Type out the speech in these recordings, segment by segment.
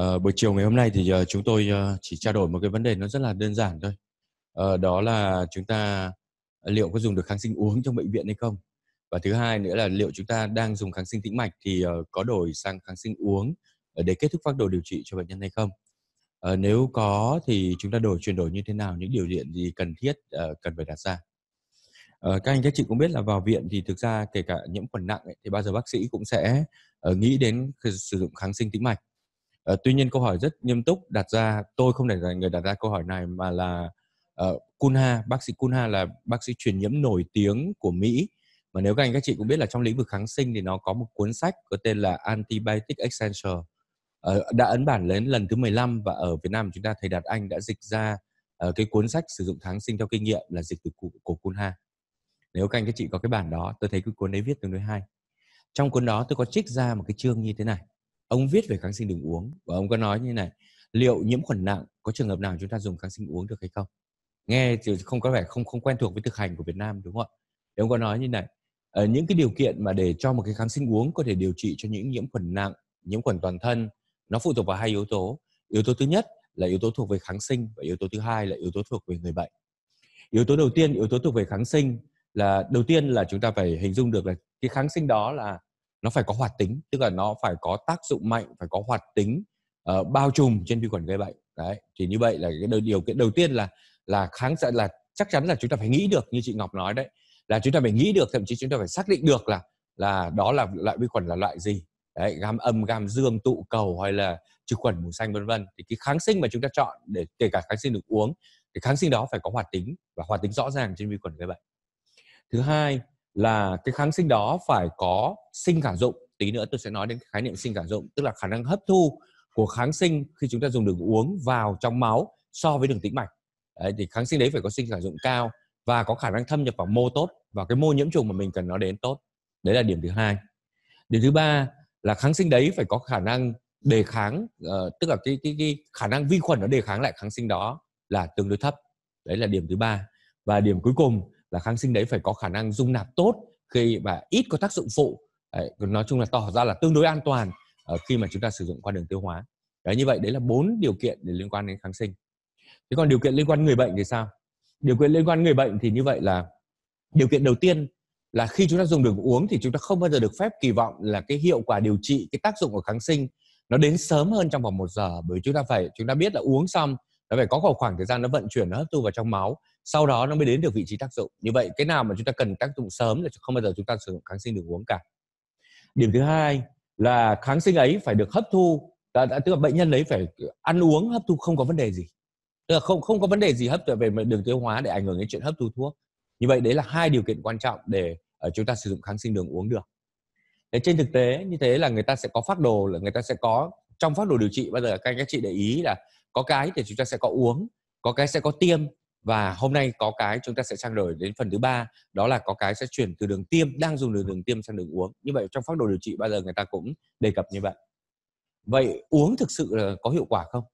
À, buổi chiều ngày hôm nay thì uh, chúng tôi uh, chỉ trao đổi một cái vấn đề nó rất là đơn giản thôi. Uh, đó là chúng ta liệu có dùng được kháng sinh uống trong bệnh viện hay không? Và thứ hai nữa là liệu chúng ta đang dùng kháng sinh tĩnh mạch thì uh, có đổi sang kháng sinh uống để kết thúc phác đồ điều trị cho bệnh nhân hay không? Uh, nếu có thì chúng ta đổi chuyển đổi như thế nào? Những điều kiện gì cần thiết uh, cần phải đặt ra? Uh, các anh các chị cũng biết là vào viện thì thực ra kể cả nhiễm khuẩn nặng ấy, thì bao giờ bác sĩ cũng sẽ uh, nghĩ đến sử dụng kháng sinh tĩnh mạch Ờ, tuy nhiên câu hỏi rất nghiêm túc đặt ra tôi không phải là người đặt ra câu hỏi này mà là uh, ờ, Kunha bác sĩ Kunha là bác sĩ truyền nhiễm nổi tiếng của Mỹ mà nếu các anh các chị cũng biết là trong lĩnh vực kháng sinh thì nó có một cuốn sách có tên là Antibiotic Essential uh, đã ấn bản đến lần thứ 15 và ở Việt Nam chúng ta thầy Đạt Anh đã dịch ra uh, cái cuốn sách sử dụng kháng sinh theo kinh nghiệm là dịch từ của, của Kunha nếu các anh các chị có cái bản đó tôi thấy cái cuốn đấy viết tương đối hay trong cuốn đó tôi có trích ra một cái chương như thế này ông viết về kháng sinh đường uống và ông có nói như này liệu nhiễm khuẩn nặng có trường hợp nào chúng ta dùng kháng sinh uống được hay không nghe thì không có vẻ không không quen thuộc với thực hành của Việt Nam đúng không ạ ông có nói như này ở ờ, những cái điều kiện mà để cho một cái kháng sinh uống có thể điều trị cho những nhiễm khuẩn nặng nhiễm khuẩn toàn thân nó phụ thuộc vào hai yếu tố yếu tố thứ nhất là yếu tố thuộc về kháng sinh và yếu tố thứ hai là yếu tố thuộc về người bệnh yếu tố đầu tiên yếu tố thuộc về kháng sinh là đầu tiên là chúng ta phải hình dung được là cái kháng sinh đó là nó phải có hoạt tính tức là nó phải có tác dụng mạnh phải có hoạt tính uh, bao trùm trên vi khuẩn gây bệnh đấy thì như vậy là cái điều kiện đầu tiên là là kháng sẽ là chắc chắn là chúng ta phải nghĩ được như chị Ngọc nói đấy là chúng ta phải nghĩ được thậm chí chúng ta phải xác định được là là đó là loại vi khuẩn là loại gì đấy, gam âm gam dương tụ cầu hay là trừ khuẩn mù xanh vân vân thì cái kháng sinh mà chúng ta chọn để kể cả kháng sinh được uống thì kháng sinh đó phải có hoạt tính và hoạt tính rõ ràng trên vi khuẩn gây bệnh thứ hai là cái kháng sinh đó phải có sinh khả dụng tí nữa tôi sẽ nói đến khái niệm sinh khả dụng tức là khả năng hấp thu của kháng sinh khi chúng ta dùng đường uống vào trong máu so với đường tĩnh mạch đấy, thì kháng sinh đấy phải có sinh khả dụng cao và có khả năng thâm nhập vào mô tốt và cái mô nhiễm trùng mà mình cần nó đến tốt đấy là điểm thứ hai điểm thứ ba là kháng sinh đấy phải có khả năng đề kháng uh, tức là cái, cái cái khả năng vi khuẩn nó đề kháng lại kháng sinh đó là tương đối thấp đấy là điểm thứ ba và điểm cuối cùng là kháng sinh đấy phải có khả năng dung nạp tốt khi và ít có tác dụng phụ đấy, nói chung là tỏ ra là tương đối an toàn ờ, khi mà chúng ta sử dụng qua đường tiêu hóa đấy như vậy đấy là bốn điều kiện để liên quan đến kháng sinh thế còn điều kiện liên quan người bệnh thì sao điều kiện liên quan người bệnh thì như vậy là điều kiện đầu tiên là khi chúng ta dùng đường uống thì chúng ta không bao giờ được phép kỳ vọng là cái hiệu quả điều trị cái tác dụng của kháng sinh nó đến sớm hơn trong vòng một giờ bởi chúng ta phải chúng ta biết là uống xong nó phải có khoảng thời gian nó vận chuyển nó hấp thu vào trong máu sau đó nó mới đến được vị trí tác dụng như vậy cái nào mà chúng ta cần tác dụng sớm là không bao giờ chúng ta sử dụng kháng sinh đường uống cả điểm thứ hai là kháng sinh ấy phải được hấp thu đã, tức là bệnh nhân ấy phải ăn uống hấp thu không có vấn đề gì tức là không không có vấn đề gì hấp về đường tiêu hóa để ảnh hưởng đến chuyện hấp thu thuốc như vậy đấy là hai điều kiện quan trọng để uh, chúng ta sử dụng kháng sinh đường uống được thế trên thực tế như thế là người ta sẽ có phát đồ là người ta sẽ có trong phát đồ điều trị bây giờ các anh các chị để ý là có cái thì chúng ta sẽ có uống có cái sẽ có tiêm và hôm nay có cái chúng ta sẽ sang đổi đến phần thứ ba đó là có cái sẽ chuyển từ đường tiêm đang dùng đường đường tiêm sang đường uống như vậy trong phác đồ điều trị bao giờ người ta cũng đề cập như vậy vậy uống thực sự là có hiệu quả không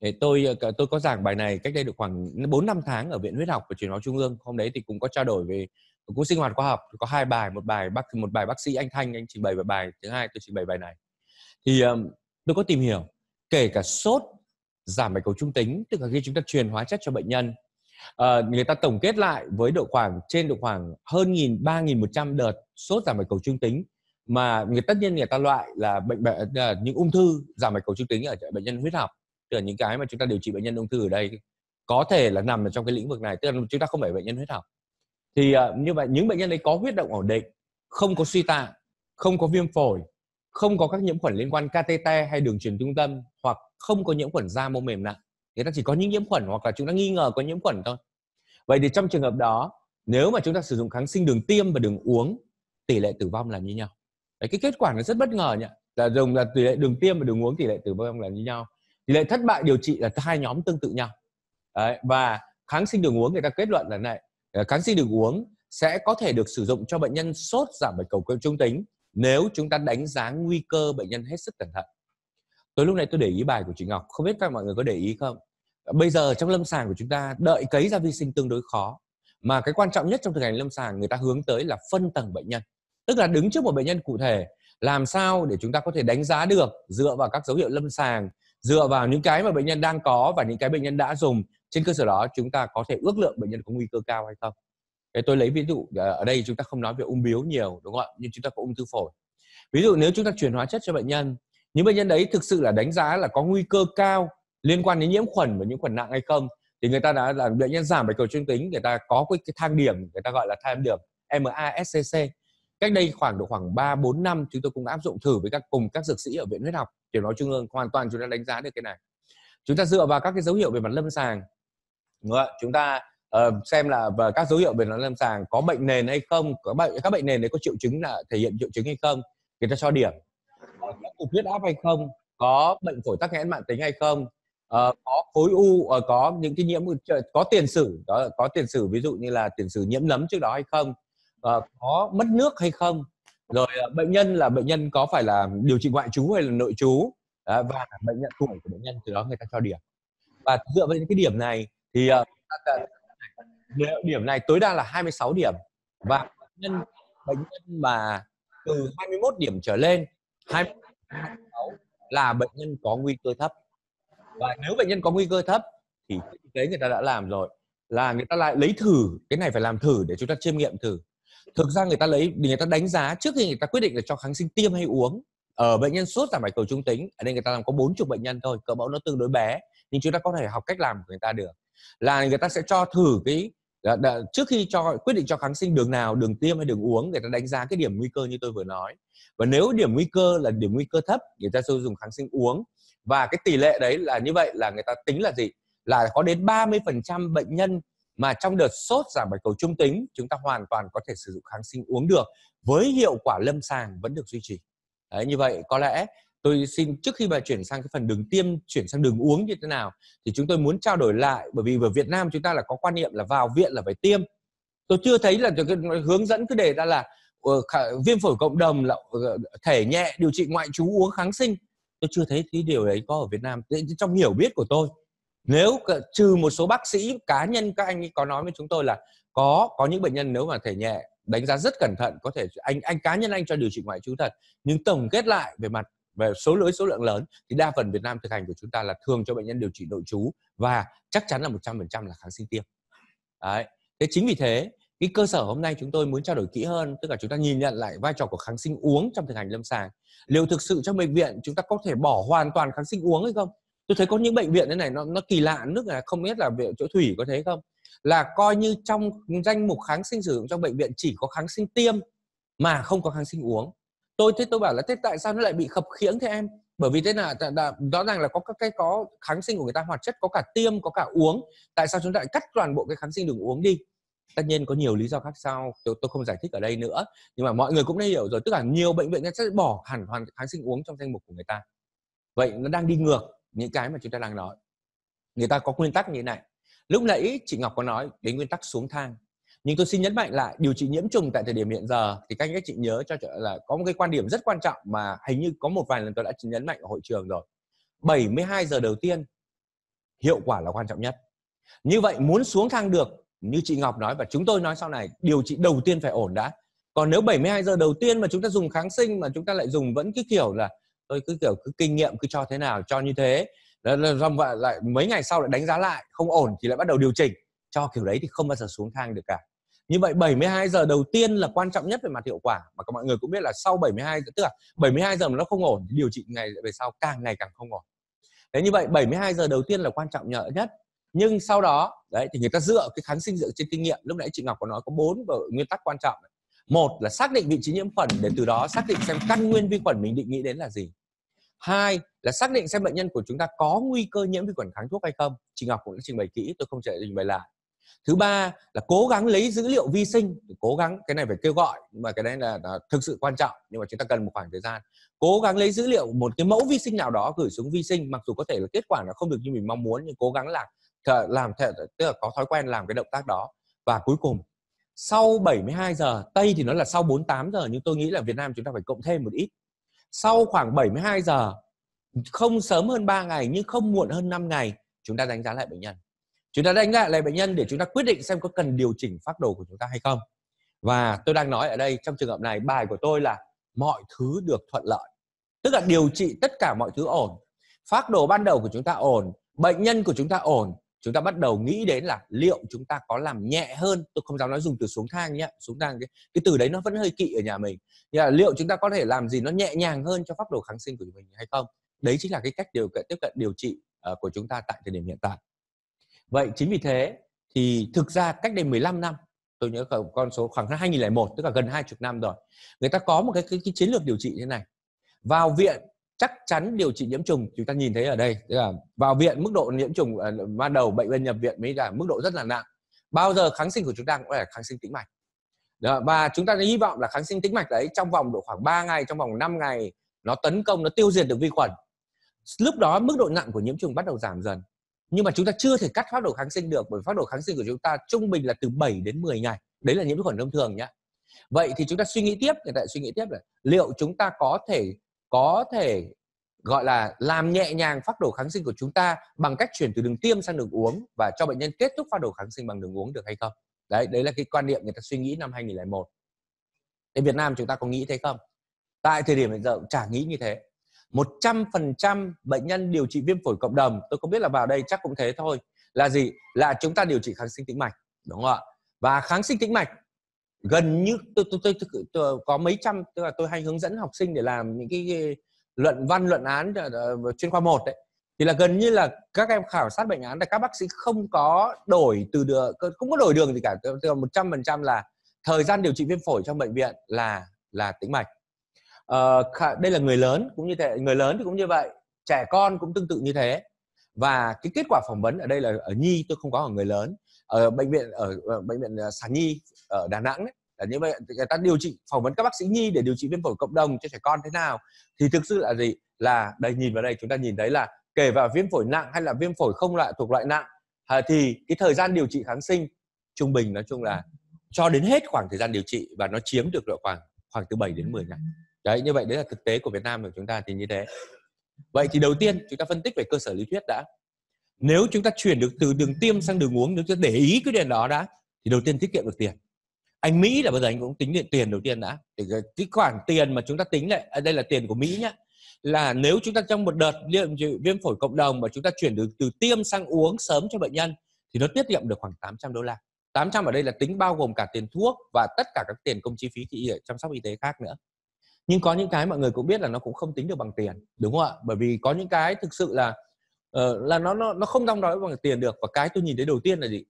để tôi ờ, tôi có giảng bài này cách đây được khoảng 4 năm tháng ở viện huyết học và truyền máu trung ương hôm đấy thì cũng có trao đổi về cũng sinh hoạt khoa học có hai bài một bài bác một bài bác sĩ anh thanh anh trình bày về bài thứ hai tôi trình bày bài này thì um, tôi có tìm hiểu kể cả sốt giảm bạch cầu trung tính tức là khi chúng ta truyền hóa chất cho bệnh nhân Ờ, người ta tổng kết lại với độ khoảng trên độ khoảng hơn nghìn ba nghìn một trăm đợt sốt giảm bạch cầu trung tính mà người tất nhiên người ta loại là bệnh bệnh ờ, những ung thư giảm bạch cầu trung tính ở bệnh nhân huyết học tức là những cái mà chúng ta điều trị bệnh nhân ung thư ở đây có thể là nằm ở trong cái lĩnh vực này tức là chúng ta không phải bệnh nhân huyết học thì ờ, như vậy những bệnh nhân đấy có huyết động ổn định không có suy tạng không có viêm phổi không có các nhiễm khuẩn liên quan KTT hay đường truyền trung tâm hoặc không có nhiễm khuẩn da mô mềm nặng người ta chỉ có những nhiễm khuẩn hoặc là chúng ta nghi ngờ có nhiễm khuẩn thôi vậy thì trong trường hợp đó nếu mà chúng ta sử dụng kháng sinh đường tiêm và đường uống tỷ lệ tử vong là như nhau Đấy, cái kết quả nó rất bất ngờ nhỉ là dùng là tỷ lệ đường tiêm và đường uống tỷ lệ tử vong là như nhau tỷ lệ thất bại điều trị là hai nhóm tương tự nhau Đấy, và kháng sinh đường uống người ta kết luận là này ờ, kháng sinh đường uống sẽ có thể được sử dụng cho bệnh nhân sốt giảm bạch cầu trung tính nếu chúng ta đánh giá nguy cơ bệnh nhân hết sức cẩn thận tới lúc này tôi để ý bài của chị Ngọc không biết các mọi người có để ý không bây giờ trong lâm sàng của chúng ta đợi cấy ra vi sinh tương đối khó mà cái quan trọng nhất trong thực hành lâm sàng người ta hướng tới là phân tầng bệnh nhân tức là đứng trước một bệnh nhân cụ thể làm sao để chúng ta có thể đánh giá được dựa vào các dấu hiệu lâm sàng dựa vào những cái mà bệnh nhân đang có và những cái bệnh nhân đã dùng trên cơ sở đó chúng ta có thể ước lượng bệnh nhân có nguy cơ cao hay không Thế tôi lấy ví dụ ờ, ở đây chúng ta không nói về ung biếu nhiều đúng không ạ nhưng chúng ta có ung thư phổi ví dụ nếu chúng ta chuyển hóa chất cho bệnh nhân những bệnh nhân đấy thực sự là đánh giá là có nguy cơ cao liên quan đến nhiễm khuẩn và nhiễm khuẩn nặng hay không thì người ta đã là bệnh nhân giảm bạch cầu trung tính người ta có cái thang điểm người ta gọi là thang điểm MASCC cách đây khoảng độ khoảng 3 4 năm chúng tôi cũng đã áp dụng thử với các cùng các dược sĩ ở viện huyết học tiểu nói trung ương hoàn toàn chúng ta đánh giá được cái này chúng ta dựa vào các cái dấu hiệu về mặt lâm sàng đúng không? chúng ta uh, xem là và các dấu hiệu về mặt lâm sàng có bệnh nền hay không có bệnh các bệnh nền đấy có triệu chứng là thể hiện triệu chứng hay không người ta cho điểm có cục huyết áp hay không có bệnh phổi tắc nghẽn mạng tính hay không uh, có khối u uh, có những cái nhiễm có tiền sử đó có tiền sử ví dụ như là tiền sử nhiễm nấm trước đó hay không uh, có mất nước hay không rồi uh, bệnh nhân là bệnh nhân có phải là điều trị ngoại trú hay là nội trú uh, và bệnh nhân tuổi của bệnh nhân từ đó người ta cho điểm và dựa vào những cái điểm này thì uh, điểm này tối đa là 26 điểm và bệnh nhân bệnh nhân mà từ 21 điểm trở lên 26 là bệnh nhân có nguy cơ thấp và nếu bệnh nhân có nguy cơ thấp thì cái người ta đã làm rồi là người ta lại lấy thử cái này phải làm thử để chúng ta chiêm nghiệm thử thực ra người ta lấy để người ta đánh giá trước khi người ta quyết định là cho kháng sinh tiêm hay uống ở bệnh nhân sốt giảm bạch cầu trung tính ở đây người ta làm có bốn chục bệnh nhân thôi cỡ mẫu nó tương đối bé nhưng chúng ta có thể học cách làm của người ta được là người ta sẽ cho thử cái đã, đã, trước khi cho quyết định cho kháng sinh đường nào đường tiêm hay đường uống người ta đánh giá cái điểm nguy cơ như tôi vừa nói và nếu điểm nguy cơ là điểm nguy cơ thấp người ta sẽ dùng kháng sinh uống và cái tỷ lệ đấy là như vậy là người ta tính là gì là có đến 30% bệnh nhân mà trong đợt sốt giảm bạch cầu trung tính chúng ta hoàn toàn có thể sử dụng kháng sinh uống được với hiệu quả lâm sàng vẫn được duy trì đấy, như vậy có lẽ tôi xin trước khi bà chuyển sang cái phần đường tiêm chuyển sang đường uống như thế nào thì chúng tôi muốn trao đổi lại bởi vì ở Việt Nam chúng ta là có quan niệm là vào viện là phải tiêm tôi chưa thấy là hướng dẫn cứ đề ra là ờ, viêm phổi cộng đồng là ờ, thể nhẹ điều trị ngoại trú uống kháng sinh tôi chưa thấy cái điều đấy có ở Việt Nam trong hiểu biết của tôi nếu trừ một số bác sĩ cá nhân các anh ấy có nói với chúng tôi là có có những bệnh nhân nếu mà thể nhẹ đánh giá rất cẩn thận có thể anh anh cá nhân anh cho điều trị ngoại trú thật nhưng tổng kết lại về mặt về số lưới số lượng lớn thì đa phần Việt Nam thực hành của chúng ta là thường cho bệnh nhân điều trị nội trú và chắc chắn là 100% là kháng sinh tiêm. Đấy. Thế chính vì thế cái cơ sở hôm nay chúng tôi muốn trao đổi kỹ hơn tức là chúng ta nhìn nhận lại vai trò của kháng sinh uống trong thực hành lâm sàng liệu thực sự trong bệnh viện chúng ta có thể bỏ hoàn toàn kháng sinh uống hay không tôi thấy có những bệnh viện thế này nó nó kỳ lạ nước này không biết là viện chỗ thủy có thế không là coi như trong danh mục kháng sinh sử dụng trong bệnh viện chỉ có kháng sinh tiêm mà không có kháng sinh uống tôi thế tôi bảo là thế tại sao nó lại bị khập khiễng thế em bởi vì thế là đã rõ ràng là có các cái có kháng sinh của người ta hoạt chất có cả tiêm có cả uống tại sao chúng ta lại cắt toàn bộ cái kháng sinh đường uống đi tất nhiên có nhiều lý do khác sau tôi, tôi không giải thích ở đây nữa nhưng mà mọi người cũng đã hiểu rồi tức là nhiều bệnh viện sẽ bỏ hẳn hoàn kháng sinh uống trong danh mục của người ta vậy nó đang đi ngược những cái mà chúng ta đang nói người ta có nguyên tắc như thế này lúc nãy chị ngọc có nói đến nguyên tắc xuống thang nhưng tôi xin nhấn mạnh lại điều trị nhiễm trùng tại thời điểm hiện giờ thì các anh các chị nhớ cho là có một cái quan điểm rất quan trọng mà hình như có một vài lần tôi đã nhấn mạnh ở hội trường rồi 72 giờ đầu tiên hiệu quả là quan trọng nhất như vậy muốn xuống thang được như chị Ngọc nói và chúng tôi nói sau này điều trị đầu tiên phải ổn đã còn nếu 72 giờ đầu tiên mà chúng ta dùng kháng sinh mà chúng ta lại dùng vẫn cứ kiểu là tôi cứ kiểu cứ kinh nghiệm cứ cho thế nào cho như thế xong lại mấy ngày sau lại đánh giá lại không ổn thì lại bắt đầu điều chỉnh cho kiểu đấy thì không bao giờ xuống thang được cả như vậy 72 giờ đầu tiên là quan trọng nhất về mặt hiệu quả mà các mọi người cũng biết là sau 72 giờ tức là 72 giờ mà nó không ổn điều trị ngày về sau càng ngày càng không ổn. Thế như vậy 72 giờ đầu tiên là quan trọng nhất nhưng sau đó đấy thì người ta dựa cái kháng sinh dựa trên kinh nghiệm lúc nãy chị Ngọc có nói có bốn nguyên tắc quan trọng một là xác định vị trí nhiễm khuẩn để từ đó xác định xem căn nguyên vi khuẩn mình định nghĩ đến là gì hai là xác định xem bệnh nhân của chúng ta có nguy cơ nhiễm vi khuẩn kháng thuốc hay không chị Ngọc cũng đã trình bày kỹ tôi không thể trình bày lại thứ ba là cố gắng lấy dữ liệu vi sinh cố gắng cái này phải kêu gọi nhưng mà cái đấy là, là thực sự quan trọng nhưng mà chúng ta cần một khoảng thời gian cố gắng lấy dữ liệu một cái mẫu vi sinh nào đó gửi xuống vi sinh mặc dù có thể là kết quả nó không được như mình mong muốn nhưng cố gắng làm làm tức là có thói quen làm cái động tác đó và cuối cùng sau 72 giờ Tây thì nó là sau 48 giờ nhưng tôi nghĩ là Việt Nam chúng ta phải cộng thêm một ít sau khoảng 72 giờ không sớm hơn 3 ngày nhưng không muộn hơn 5 ngày chúng ta đánh giá lại bệnh nhân chúng ta đánh lại lại bệnh nhân để chúng ta quyết định xem có cần điều chỉnh phác đồ của chúng ta hay không và tôi đang nói ở đây trong trường hợp này bài của tôi là mọi thứ được thuận lợi tức là điều trị tất cả mọi thứ ổn phác đồ ban đầu của chúng ta ổn bệnh nhân của chúng ta ổn chúng ta bắt đầu nghĩ đến là liệu chúng ta có làm nhẹ hơn tôi không dám nói dùng từ xuống thang nhé xuống thang cái, cái từ đấy nó vẫn hơi kỵ ở nhà mình Nhưng là liệu chúng ta có thể làm gì nó nhẹ nhàng hơn cho phác đồ kháng sinh của mình hay không đấy chính là cái cách điều tiếp cận điều trị ờ, của chúng ta tại thời điểm hiện tại Vậy chính vì thế thì thực ra cách đây 15 năm tôi nhớ con số khoảng 2001 tức là gần 20 năm rồi người ta có một cái, cái, cái chiến lược điều trị như thế này vào viện chắc chắn điều trị nhiễm trùng chúng ta nhìn thấy ở đây tức là vào viện mức độ nhiễm trùng à, ban đầu bệnh nhân nhập viện mới là mức độ rất là nặng bao giờ kháng sinh của chúng ta cũng là kháng sinh tĩnh mạch đó, và chúng ta hy vọng là kháng sinh tĩnh mạch đấy trong vòng độ khoảng 3 ngày trong vòng 5 ngày nó tấn công nó tiêu diệt được vi khuẩn lúc đó mức độ nặng của nhiễm trùng bắt đầu giảm dần nhưng mà chúng ta chưa thể cắt phát đồ kháng sinh được bởi phát đồ kháng sinh của chúng ta trung bình là từ 7 đến 10 ngày đấy là nhiễm khuẩn thông thường nhá vậy thì chúng ta suy nghĩ tiếp người ta suy nghĩ tiếp là liệu chúng ta có thể có thể gọi là làm nhẹ nhàng phát đồ kháng sinh của chúng ta bằng cách chuyển từ đường tiêm sang đường uống và cho bệnh nhân kết thúc phát đồ kháng sinh bằng đường uống được hay không đấy đấy là cái quan niệm người ta suy nghĩ năm 2001 Thế Việt Nam chúng ta có nghĩ thế không tại thời điểm hiện giờ chả nghĩ như thế 100% bệnh nhân điều trị viêm phổi cộng đồng tôi không biết là vào đây chắc cũng thế thôi là gì là chúng ta điều trị kháng sinh tĩnh mạch đúng không ạ và kháng sinh tĩnh mạch gần như tôi tôi, tôi, tôi, tôi có mấy trăm tức là tôi hay hướng dẫn học sinh để làm những cái, luận văn luận án ờ, ờ, chuyên khoa 1 đấy thì là gần như là các em khảo sát bệnh án là các bác sĩ không có đổi từ đường không có đổi đường gì cả một trăm phần trăm là thời gian điều trị viêm phổi trong bệnh viện là là tĩnh mạch uh, đây là người lớn cũng như thế người lớn thì cũng như vậy trẻ con cũng tương tự như thế và cái kết quả phỏng vấn ở đây là ở nhi tôi không có ở người lớn ở bệnh viện ở, ờ, bệnh viện ờ, sản nhi ở đà nẵng đấy là như vậy người ta điều trị phỏng vấn các bác sĩ nhi để điều trị viêm phổi cộng đồng cho trẻ con thế nào thì thực sự là gì là đây nhìn vào đây chúng ta nhìn thấy là kể vào viêm phổi nặng hay là viêm phổi không loại thuộc loại nặng à, thì cái thời gian điều trị kháng sinh trung bình nói chung là cho đến hết khoảng thời gian điều trị và nó chiếm được độ khoảng khoảng từ 7 đến 10 ngày đấy như vậy đấy là thực tế của Việt Nam của chúng ta thì như thế vậy thì đầu tiên chúng ta phân tích về cơ sở lý thuyết đã nếu chúng ta chuyển được từ đường tiêm sang đường uống nếu chúng ta để ý cái điều đó đã thì đầu tiên tiết kiệm được tiền anh Mỹ là bao giờ anh cũng tính điện tiền đầu tiên đã thì cái khoản tiền mà chúng ta tính lại à, đây là tiền của Mỹ nhá là nếu chúng ta trong một đợt viêm phổi cộng đồng mà chúng ta chuyển được từ tiêm sang uống sớm cho bệnh nhân thì nó tiết kiệm được khoảng 800 đô la 800 ở đây là tính bao gồm cả tiền thuốc và tất cả các tiền công chi phí chăm sóc y tế khác nữa nhưng có những cái mọi người cũng biết là nó cũng không tính được bằng tiền đúng không ạ bởi vì có những cái thực sự là uh, là nó nó nó không đong đói bằng tiền được và cái tôi nhìn thấy đầu tiên là gì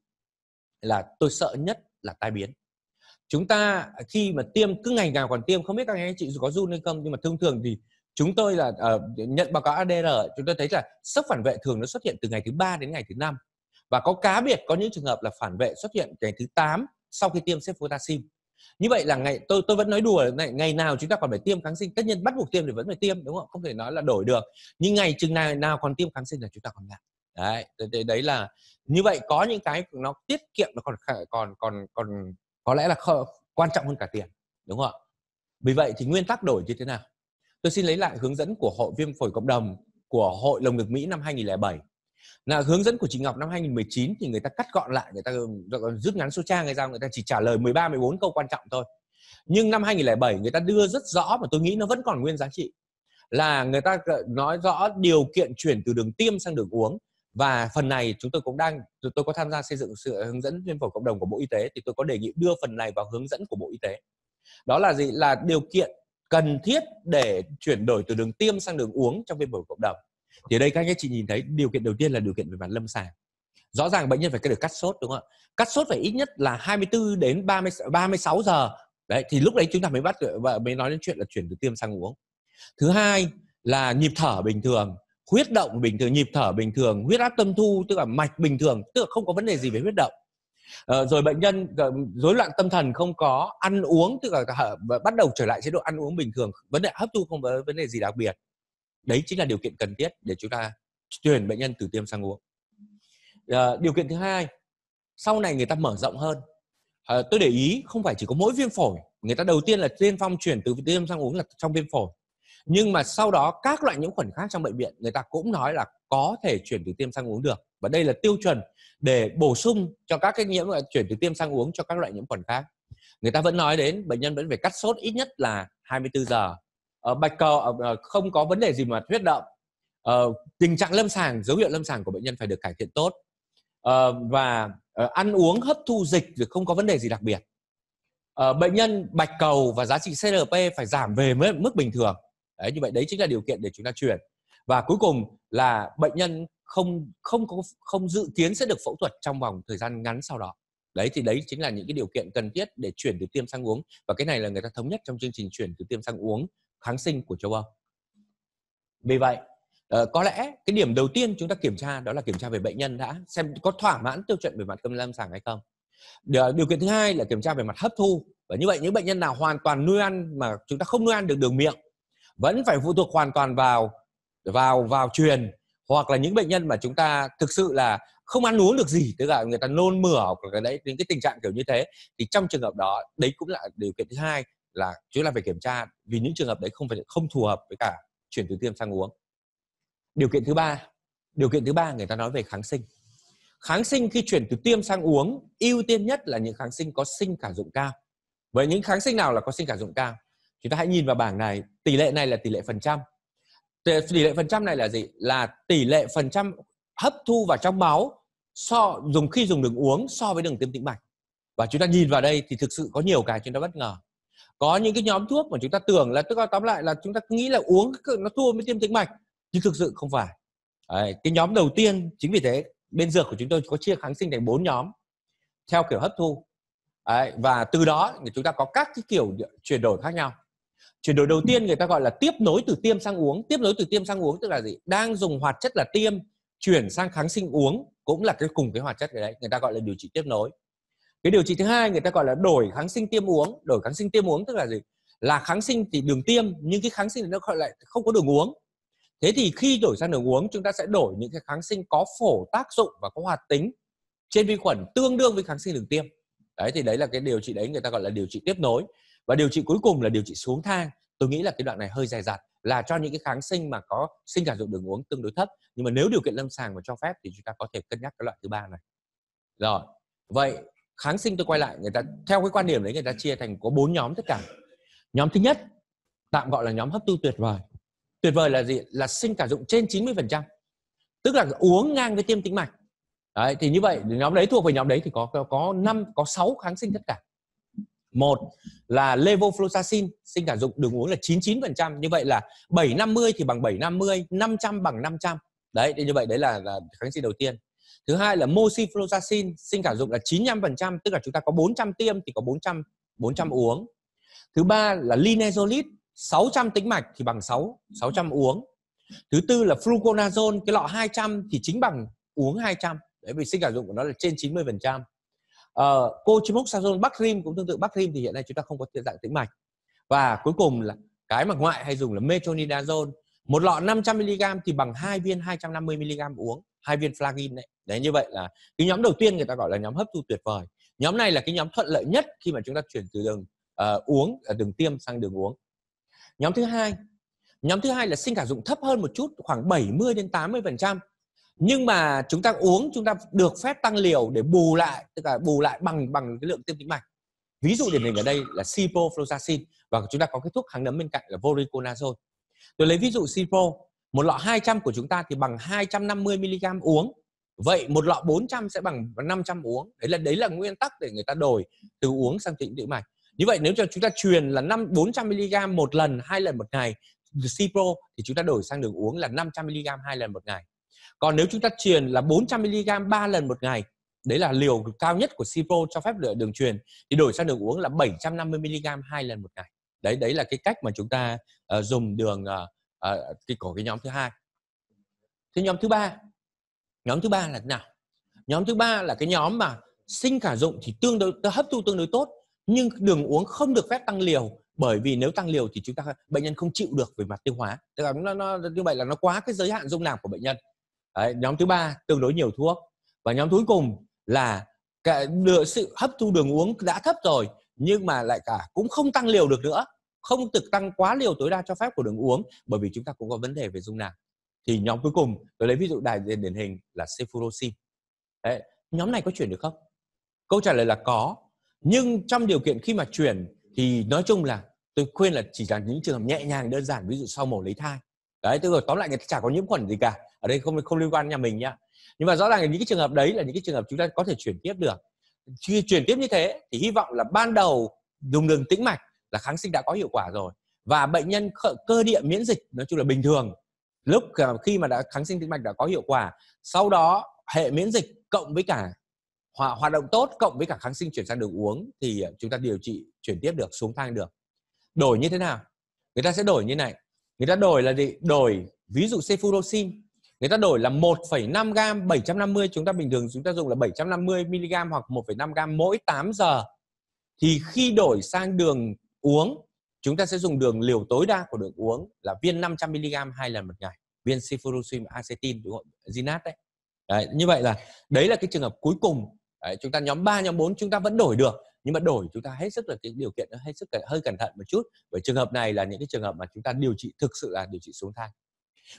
là tôi sợ nhất là tai biến chúng ta à, khi mà tiêm cứ ngày nào còn tiêm không biết các anh chị có run hay không nhưng mà thông thường thì chúng tôi là uh, nhận báo cáo ADR chúng tôi thấy là sốc phản vệ thường nó xuất hiện từ ngày thứ ba đến ngày thứ năm và có cá biệt có những trường hợp là phản vệ xuất hiện ngày thứ 8 sau khi tiêm cefotaxim như vậy là ngày tôi tôi vẫn nói đùa này ngày nào chúng ta còn phải tiêm kháng sinh tất nhiên bắt buộc tiêm thì vẫn phải tiêm đúng không không thể nói là đổi được nhưng ngày chừng nào nào còn tiêm kháng sinh là chúng ta còn làm đấy đấy, đấy là như vậy có những cái nó tiết kiệm nó còn còn còn còn có lẽ là khó, quan trọng hơn cả tiền đúng không ạ vì vậy thì nguyên tắc đổi như thế nào tôi xin lấy lại hướng dẫn của hội viêm phổi cộng đồng của hội lồng ngực mỹ năm 2007 là hướng dẫn của chị Ngọc năm 2019 thì người ta cắt gọn lại người ta rút ngắn số trang hay sao người ta chỉ trả lời 13 14 câu quan trọng thôi nhưng năm 2007 người ta đưa rất rõ mà tôi nghĩ nó vẫn còn nguyên giá trị là người ta nói rõ điều kiện chuyển từ đường tiêm sang đường uống và phần này chúng tôi cũng đang tôi có tham gia xây dựng sự hướng dẫn viên phổi cộng đồng của Bộ Y tế thì tôi có đề nghị đưa phần này vào hướng dẫn của Bộ Y tế đó là gì là điều kiện cần thiết để chuyển đổi từ đường tiêm sang đường uống trong viêm phổi cộng đồng thì ở đây các anh chị nhìn thấy điều kiện đầu tiên là điều kiện về mặt lâm sàng rõ ràng bệnh nhân phải được cắt sốt đúng không ạ cắt sốt phải ít nhất là 24 đến 30 36 giờ đấy thì lúc đấy chúng ta mới bắt mới nói đến chuyện là chuyển từ tiêm sang uống thứ hai là nhịp thở bình thường huyết động bình thường nhịp thở bình thường huyết áp tâm thu tức là mạch bình thường tức là không có vấn đề gì về huyết động ờ, rồi bệnh nhân ờ, rối loạn tâm thần không có ăn uống tức là bắt đầu trở lại chế độ ăn uống bình thường vấn đề hấp thu không có vấn đề gì đặc biệt đấy chính là điều kiện cần thiết để chúng ta chuyển bệnh nhân từ tiêm sang uống à, điều kiện thứ hai sau này người ta mở rộng hơn à, tôi để ý không phải chỉ có mỗi viêm phổi người ta đầu tiên là tiên phong chuyển từ tiêm sang uống là trong viêm phổi nhưng mà sau đó các loại nhiễm khuẩn khác trong bệnh viện người ta cũng nói là có thể chuyển từ tiêm sang uống được và đây là tiêu chuẩn để bổ sung cho các cái nhiễm chuyển từ tiêm sang uống cho các loại nhiễm khuẩn khác người ta vẫn nói đến bệnh nhân vẫn phải cắt sốt ít nhất là 24 giờ Ờ, bạch cầu ờ, ờ, không có vấn đề gì mà huyết động tình trạng lâm sàng dấu hiệu lâm sàng của bệnh nhân phải được cải thiện tốt và ăn uống hấp thu dịch thì không có vấn đề gì đặc biệt bệnh nhân bạch cầu và giá trị CRP phải giảm về mức bình thường đấy như vậy đấy chính là điều kiện để chúng ta chuyển và cuối cùng là bệnh nhân không không có không dự kiến sẽ được phẫu thuật trong vòng thời gian ngắn sau đó đấy thì đấy chính là những cái điều kiện cần thiết để chuyển từ tiêm sang uống và cái này là người ta thống nhất trong chương trình chuyển từ tiêm sang uống kháng sinh của châu Âu. Vì vậy, ờ, có lẽ cái điểm đầu tiên chúng ta kiểm tra đó là kiểm tra về bệnh nhân đã xem có thỏa mãn tiêu chuẩn về mặt cơm lâm sàng hay không. Điều kiện thứ hai là kiểm tra về mặt hấp thu. Và như vậy những bệnh nhân nào hoàn toàn nuôi ăn mà chúng ta không nuôi ăn được đường miệng vẫn phải phụ thuộc hoàn toàn vào vào vào truyền hoặc là những bệnh nhân mà chúng ta thực sự là không ăn uống được gì tức là người ta nôn mửa hoặc cái đấy những cái tình trạng kiểu như thế thì trong trường hợp đó đấy cũng là điều kiện thứ hai là chúng ta phải kiểm tra vì những trường hợp đấy không phải không phù hợp với cả chuyển từ tiêm sang uống điều kiện thứ ba điều kiện thứ ba người ta nói về kháng sinh kháng sinh khi chuyển từ tiêm sang uống ưu tiên nhất là những kháng sinh có sinh khả dụng cao vậy những kháng sinh nào là có sinh khả dụng cao chúng ta hãy nhìn vào bảng này tỷ lệ này là tỷ lệ phần trăm tỷ lệ phần trăm này là gì là tỷ lệ phần trăm hấp thu vào trong máu so dùng khi dùng đường uống so với đường tiêm tĩnh mạch và chúng ta nhìn vào đây thì thực sự có nhiều cái chúng ta bất ngờ có những cái nhóm thuốc mà chúng ta tưởng là tức là tóm lại là chúng ta nghĩ là uống nó thua với tiêm tĩnh mạch nhưng thực sự không phải Đấy, cái nhóm đầu tiên chính vì thế bên dược của chúng tôi có chia kháng sinh thành bốn nhóm theo kiểu hấp thu Đấy, và từ đó chúng ta có các cái kiểu chuyển đổi khác nhau chuyển đổi đầu tiên người ta gọi là tiếp nối từ tiêm sang uống tiếp nối từ tiêm sang uống tức là gì đang dùng hoạt chất là tiêm chuyển sang kháng sinh uống cũng là cái cùng cái hoạt chất đấy người ta gọi là điều trị tiếp nối cái điều trị thứ hai người ta gọi là đổi kháng sinh tiêm uống đổi kháng sinh tiêm uống tức là gì là kháng sinh thì đường tiêm nhưng cái kháng sinh này nó lại không có đường uống thế thì khi đổi sang đường uống chúng ta sẽ đổi những cái kháng sinh có phổ tác dụng và có hoạt tính trên vi khuẩn tương đương với kháng sinh đường tiêm đấy thì đấy là cái điều trị đấy người ta gọi là điều trị tiếp nối và điều trị cuối cùng là điều trị xuống thang tôi nghĩ là cái đoạn này hơi dài dặt là cho những cái kháng sinh mà có sinh sản dụng đường uống tương đối thấp nhưng mà nếu điều kiện lâm sàng mà cho phép thì chúng ta có thể cân nhắc cái loại thứ ba này rồi vậy kháng sinh tôi quay lại người ta theo cái quan điểm đấy người ta chia thành có bốn nhóm tất cả nhóm thứ nhất tạm gọi là nhóm hấp thu tuyệt vời tuyệt vời là gì là sinh cả dụng trên 90% tức là uống ngang với tiêm tĩnh mạch đấy, thì như vậy nhóm đấy thuộc về nhóm đấy thì có có năm có 6 kháng sinh tất cả một là levofloxacin sinh cả dụng đường uống là 99% như vậy là 750 thì bằng 750 500 bằng 500 đấy thì như vậy đấy là, là kháng sinh đầu tiên thứ hai là moxifloxacin sinh khả dụng là 95% tức là chúng ta có 400 tiêm thì có 400 400 ừ. uống thứ ba là linezolid 600 tĩnh mạch thì bằng 6 600 ừ. uống thứ tư là fluconazole cái lọ 200 thì chính bằng uống 200 đấy vì sinh khả dụng của nó là trên 90% Uh, ờ, cotrimoxazole bactrim cũng tương tự bactrim thì hiện nay chúng ta không có dạng tĩnh mạch và cuối cùng là cái mà ngoại hay dùng là metronidazole một lọ 500 mg thì bằng hai viên 250 mg uống hai viên flagin đấy đấy như vậy là cái nhóm đầu tiên người ta gọi là nhóm hấp thu tuyệt vời nhóm này là cái nhóm thuận lợi nhất khi mà chúng ta chuyển từ đường uh, uống ờ, đường tiêm sang đường uống nhóm thứ hai nhóm thứ hai là sinh khả dụng thấp hơn một chút khoảng 70 đến 80 phần trăm nhưng mà chúng ta uống chúng ta được phép tăng liều để bù lại tức là bù lại bằng bằng cái lượng tiêm tĩnh mạch ví dụ điển hình ở đây là ciprofloxacin và chúng ta có cái thuốc kháng nấm bên cạnh là voriconazole tôi lấy ví dụ cipro một lọ 200 của chúng ta thì bằng 250 mg uống vậy một lọ 400 sẽ bằng 500 uống đấy là đấy là nguyên tắc để người ta đổi từ uống sang tĩnh tự mạch như vậy nếu cho chúng ta truyền là 5 400 mg một lần hai lần một ngày Cipro thì chúng ta đổi sang đường uống là 500 mg hai lần một ngày còn nếu chúng ta truyền là 400 mg ba lần một ngày đấy là liều cao nhất của Cipro cho phép lựa đường truyền thì đổi sang đường uống là 750 mg hai lần một ngày đấy đấy là cái cách mà chúng ta uh, dùng đường uh, uh, cái của cái nhóm thứ hai cái nhóm thứ ba nhóm thứ ba là thế nào nhóm thứ ba là cái nhóm mà sinh khả dụng thì tương đối hấp thu tương đối tốt nhưng đường uống không được phép tăng liều bởi vì nếu tăng liều thì chúng ta bệnh nhân không chịu được về mặt tiêu hóa tức là nó, nó như vậy là nó quá cái giới hạn dung nạp của bệnh nhân Đấy, nhóm thứ ba tương đối nhiều thuốc và nhóm cuối cùng là cả sự hấp thu đường uống đã thấp rồi nhưng mà lại cả cũng không tăng liều được nữa không thực tăng quá liều tối đa cho phép của đường uống bởi vì chúng ta cũng có vấn đề về dung nạp thì nhóm cuối cùng tôi lấy ví dụ đại diện điển hình là cefuroxim Đấy, nhóm này có chuyển được không câu trả lời là có nhưng trong điều kiện khi mà chuyển thì nói chung là tôi khuyên là chỉ là những trường hợp nhẹ nhàng đơn giản ví dụ sau mổ lấy thai đấy tôi rồi tóm lại người ta chả có nhiễm khuẩn gì cả ở đây không không liên quan nhà mình nhá nhưng mà rõ ràng là những cái trường hợp đấy là những cái trường hợp chúng ta có thể chuyển tiếp được khi chuyển tiếp như thế thì hy vọng là ban đầu dùng đường tĩnh mạch là kháng sinh đã có hiệu quả rồi và bệnh nhân cơ địa miễn dịch nói chung là bình thường lúc à, khi mà đã kháng sinh tĩnh mạch đã có hiệu quả sau đó hệ miễn dịch cộng với cả hoạt hoạt động tốt cộng với cả kháng sinh chuyển sang đường uống thì à, chúng ta điều trị chuyển tiếp được xuống thang được đổi như thế nào người ta sẽ đổi như này người ta đổi là gì đổi ví dụ cefuroxim người ta đổi là 1,5 gram 750 chúng ta bình thường chúng ta dùng là 750 mg hoặc 1,5 gam mỗi 8 giờ thì khi đổi sang đường uống chúng ta sẽ dùng đường liều tối đa của đường uống là viên 500 mg hai lần một ngày viên sifurosim acetin đúng không zinat đấy. đấy như vậy là đấy là cái trường hợp cuối cùng đấy, chúng ta nhóm 3 nhóm 4 chúng ta vẫn đổi được nhưng mà đổi chúng ta hết sức là cái điều kiện nó hết sức là hơi cẩn thận một chút bởi trường hợp này là những cái trường hợp mà chúng ta điều trị thực sự là điều trị xuống thai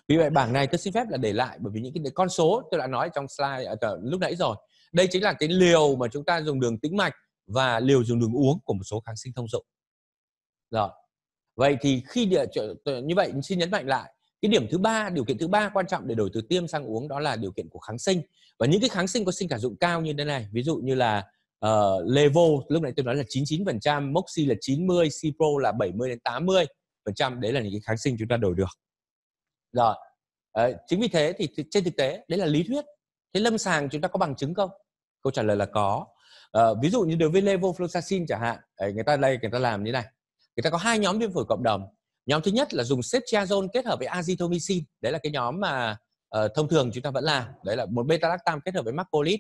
vì vậy bảng này tôi xin phép là để lại bởi vì những cái con số tôi đã nói trong slide à, lúc nãy rồi đây chính là cái liều mà chúng ta dùng đường tĩnh mạch và liều dùng đường uống của một số kháng sinh thông dụng rồi vậy thì khi địa như vậy xin nhấn mạnh lại cái điểm thứ ba điều kiện thứ ba quan trọng để đổi từ tiêm sang uống đó là điều kiện của kháng sinh và những cái kháng sinh có sinh khả dụng cao như thế này ví dụ như là uh, levo lúc nãy tôi nói là 99% moxi là 90 cipro là 70 đến 80 phần trăm đấy là những cái kháng sinh chúng ta đổi được rồi à, chính vì thế thì trên thực tế đấy là lý thuyết thế lâm sàng chúng ta có bằng chứng không câu trả lời là có à, ví dụ như đối với levofloxacin chẳng hạn người ta đây người ta làm như này người ta có hai nhóm viêm phổi cộng đồng nhóm thứ nhất là dùng ceftriaxone kết hợp với azithromycin đấy là cái nhóm mà uh, thông thường chúng ta vẫn làm đấy là một beta lactam kết hợp với macrolide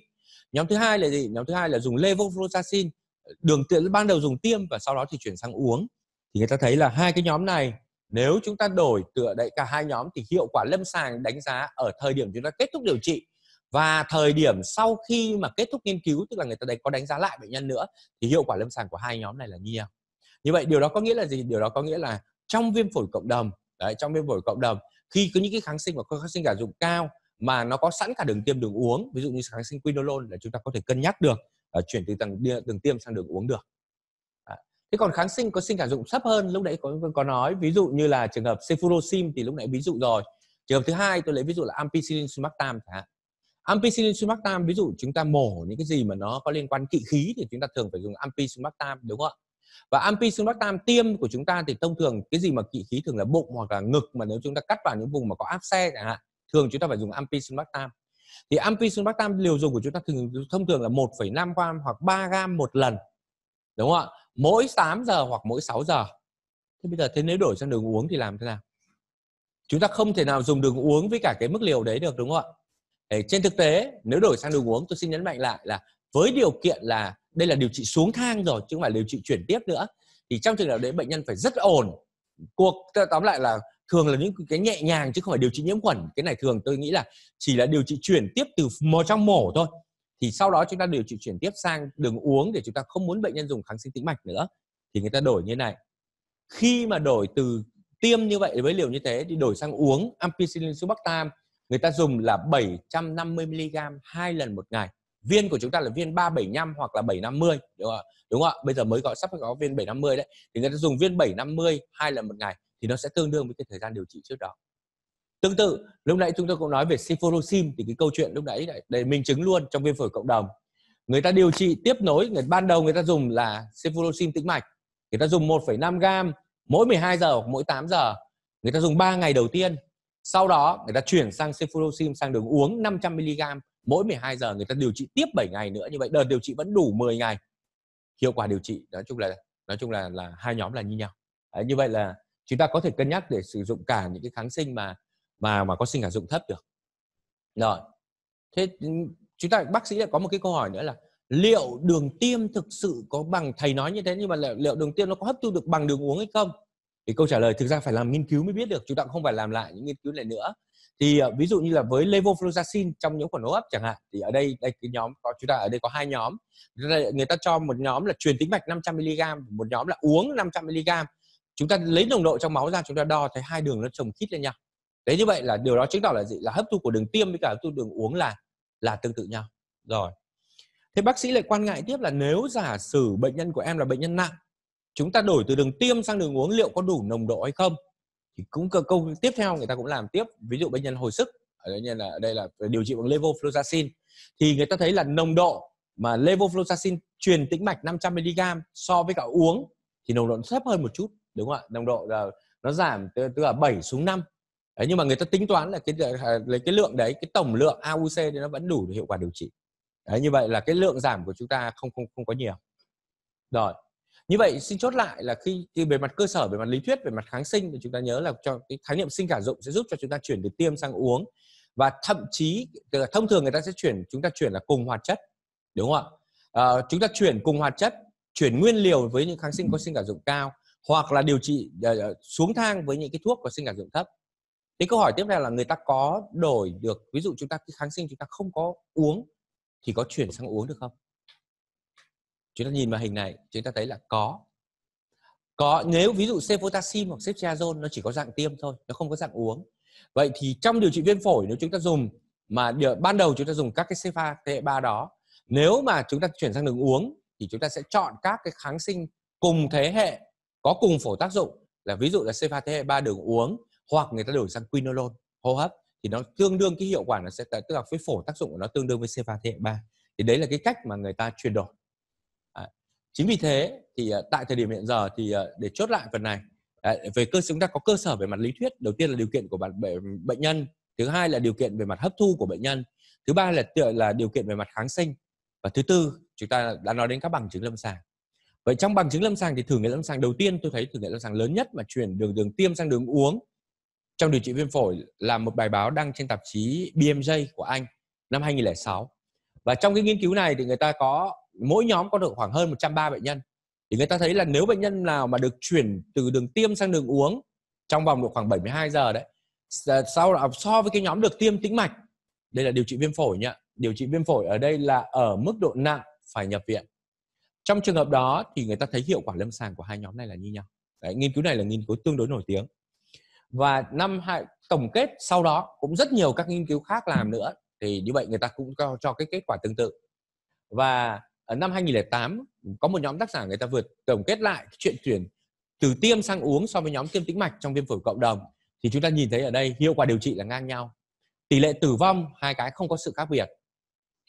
nhóm thứ hai là gì nhóm thứ hai là dùng levofloxacin đường tiện ban đầu dùng tiêm và sau đó thì chuyển sang uống thì người ta thấy là hai cái nhóm này nếu chúng ta đổi tựa đậy cả hai nhóm thì hiệu quả lâm sàng đánh giá ở thời điểm chúng ta kết thúc điều trị và thời điểm sau khi mà kết thúc nghiên cứu tức là người ta đấy có đánh giá lại bệnh nhân nữa thì hiệu quả lâm sàng của hai nhóm này là như nhau như vậy điều đó có nghĩa là gì điều đó có nghĩa là trong viêm phổi cộng đồng đấy, trong viêm phổi cộng đồng khi có những cái kháng sinh và kháng sinh cả dụng cao mà nó có sẵn cả đường tiêm đường uống ví dụ như kháng sinh quinolone là chúng ta có thể cân nhắc được uh, chuyển từ tầng đường tiêm sang đường uống được thế còn kháng sinh có sinh cả dụng thấp hơn lúc nãy có có nói ví dụ như là trường hợp cefurosim thì lúc nãy ví dụ rồi trường hợp thứ hai tôi lấy ví dụ là ampicillin sumactam chẳng hạn ampicillin sumactam ví dụ chúng ta mổ những cái gì mà nó có liên quan kỵ khí thì chúng ta thường phải dùng ampicillin sumactam đúng không ạ và ampi xương bắc tam tiêm của chúng ta thì thông thường cái gì mà kỵ khí thường là bụng hoặc là ngực mà nếu chúng ta cắt vào những vùng mà có áp xe chẳng hạn thường chúng ta phải dùng ampi xương bắc tam thì ampi xương bắc tam liều dùng của chúng ta thường thông thường là 1,5 gram hoặc 3 gram một lần đúng không ạ mỗi 8 giờ hoặc mỗi 6 giờ thế bây giờ thế nếu đổi sang đường uống thì làm thế nào chúng ta không thể nào dùng đường uống với cả cái mức liều đấy được đúng không ạ trên thực tế nếu đổi sang đường uống tôi xin nhấn mạnh lại là với điều kiện là đây là điều trị xuống thang rồi chứ không phải điều trị chuyển tiếp nữa thì trong trường hợp đấy bệnh nhân phải rất ổn cuộc tóm lại là thường là những cái nhẹ nhàng chứ không phải điều trị nhiễm khuẩn cái này thường tôi nghĩ là chỉ là điều trị chuyển tiếp từ mò trong mổ thôi thì sau đó chúng ta điều trị chuyển tiếp sang đường uống để chúng ta không muốn bệnh nhân dùng kháng sinh tĩnh mạch nữa thì người ta đổi như này khi mà đổi từ tiêm như vậy với liều như thế thì đổi sang uống ampicillin subactam người ta dùng là 750 mg hai lần một ngày viên của chúng ta là viên 375 hoặc là 750 đúng không ạ đúng không ạ bây giờ mới gọi sắp có viên 750 đấy thì người ta dùng viên 750 hai lần một ngày thì nó sẽ tương đương với cái thời gian điều trị trước đó tương tự lúc nãy chúng tôi cũng nói về siforosim thì cái câu chuyện lúc nãy để minh chứng luôn trong viêm phổi cộng đồng người ta điều trị tiếp nối người ban đầu người ta dùng là siforosim tĩnh mạch người ta dùng 1,5 gram mỗi 12 giờ hoặc mỗi 8 giờ người ta dùng 3 ngày đầu tiên sau đó người ta chuyển sang cefurosim sang đường uống 500 mg mỗi 12 giờ người ta điều trị tiếp 7 ngày nữa như vậy đợt điều trị vẫn đủ 10 ngày hiệu quả điều trị nói chung là nói chung là là hai nhóm là như nhau à, như vậy là chúng ta có thể cân nhắc để sử dụng cả những cái kháng sinh mà mà mà có sinh khả dụng thấp được rồi thế ừ, chúng ta bác sĩ lại có một cái câu hỏi nữa là liệu đường tiêm thực sự có bằng thầy nói như thế nhưng mà liệu, liệu đường tiêm nó có hấp thu được bằng đường uống hay không thì câu trả lời thực ra phải làm nghiên cứu mới biết được chúng ta cũng không phải làm lại những nghiên cứu này nữa thì ờ, ví dụ như là với levofloxacin trong những khuẩn hô hấp chẳng hạn thì ở đây đây cái nhóm có chúng ta ở đây có hai nhóm người ta cho một nhóm là truyền tĩnh mạch 500 mg một nhóm là uống 500 mg chúng ta lấy nồng độ trong máu ra chúng ta đo thấy hai đường nó chồng khít lên nhau đấy như vậy là điều đó chứng tỏ là gì là hấp thu của đường tiêm với cả hấp thu đường uống là là tương tự nhau rồi thế bác sĩ lại quan ngại tiếp là nếu giả sử bệnh nhân của em là bệnh nhân nặng chúng ta đổi từ đường tiêm sang đường uống liệu có đủ nồng độ hay không thì cũng cơ câu tiếp theo người ta cũng làm tiếp ví dụ bệnh nhân hồi sức ở đây là đây là điều trị bằng levofloxacin thì người ta thấy là nồng độ mà levofloxacin truyền tĩnh mạch 500 mg so với cả uống thì nồng độ nó thấp hơn một chút đúng không ạ nồng độ là nó giảm từ, từ là 7 xuống 5 đấy, nhưng mà người ta tính toán là cái à, lấy cái lượng đấy cái tổng lượng AUC thì nó vẫn đủ để hiệu quả điều trị đấy, như vậy là cái lượng giảm của chúng ta không không không có nhiều rồi như vậy xin chốt lại là khi, khi về mặt cơ sở về mặt lý thuyết về mặt kháng sinh thì chúng ta nhớ là cho cái khái niệm sinh cả dụng sẽ giúp cho chúng ta chuyển từ tiêm sang uống và thậm chí tức là thông thường người ta sẽ chuyển chúng ta chuyển là cùng hoạt chất đúng không ạ à, chúng ta chuyển cùng hoạt chất chuyển nguyên liều với những kháng sinh có sinh cả dụng cao hoặc là điều trị uh, xuống thang với những cái thuốc có sinh cả dụng thấp thế câu hỏi tiếp theo là người ta có đổi được ví dụ chúng ta cái kháng sinh chúng ta không có uống thì có chuyển sang uống được không chúng ta nhìn vào hình này chúng ta thấy là có có nếu ví dụ cefotaxim hoặc ceftriaxone nó chỉ có dạng tiêm thôi nó không có dạng uống vậy thì trong điều trị viêm phổi nếu chúng ta dùng mà điều, ban đầu chúng ta dùng các cái cefa thế e ba đó nếu mà chúng ta chuyển sang đường uống thì chúng ta sẽ chọn các cái kháng sinh cùng thế hệ có cùng phổ tác dụng là ví dụ là cefa thế hệ e ba đường uống hoặc người ta đổi sang quinolone hô hấp thì nó tương đương cái hiệu quả nó sẽ tức là với phổ tác dụng của nó tương đương với cefa thế hệ e ba thì đấy là cái cách mà người ta chuyển đổi chính vì thế thì à, tại thời điểm hiện giờ thì à, để chốt lại phần này à, về cơ chúng ta có cơ sở về mặt lý thuyết đầu tiên là điều kiện của bạn bệnh nhân thứ hai là điều kiện về mặt hấp thu của bệnh nhân thứ ba là là điều kiện về mặt kháng sinh và thứ tư chúng ta đã nói đến các bằng chứng lâm sàng vậy trong bằng chứng lâm sàng thì thử nghiệm lâm sàng đầu tiên tôi thấy thử nghiệm lâm sàng lớn nhất mà chuyển đường đường tiêm sang đường uống trong điều trị viêm phổi là một bài báo đăng trên tạp chí BMJ của Anh năm 2006 và trong cái nghiên cứu này thì người ta có mỗi nhóm có được khoảng hơn 130 bệnh nhân thì người ta thấy là nếu bệnh nhân nào mà được chuyển từ đường tiêm sang đường uống trong vòng độ khoảng 72 giờ đấy sau đó so với cái nhóm được tiêm tĩnh mạch đây là điều trị viêm phổi nhá điều trị viêm phổi ở đây là ở mức độ nặng phải nhập viện trong trường hợp đó thì người ta thấy hiệu quả lâm sàng của hai nhóm này là như nhau đấy, nghiên cứu này là nghiên cứu tương đối nổi tiếng và năm hai tổng kết sau đó cũng rất nhiều các nghiên cứu khác làm nữa thì như vậy người ta cũng cho, cho cái kết quả tương tự và ở năm 2008 có một nhóm tác giả người ta vượt tổng kết lại chuyện chuyển từ tiêm sang uống so với nhóm tiêm tĩnh mạch trong viêm phổi cộng đồng thì chúng ta nhìn thấy ở đây hiệu quả điều trị là ngang nhau tỷ lệ tử vong hai cái không có sự khác biệt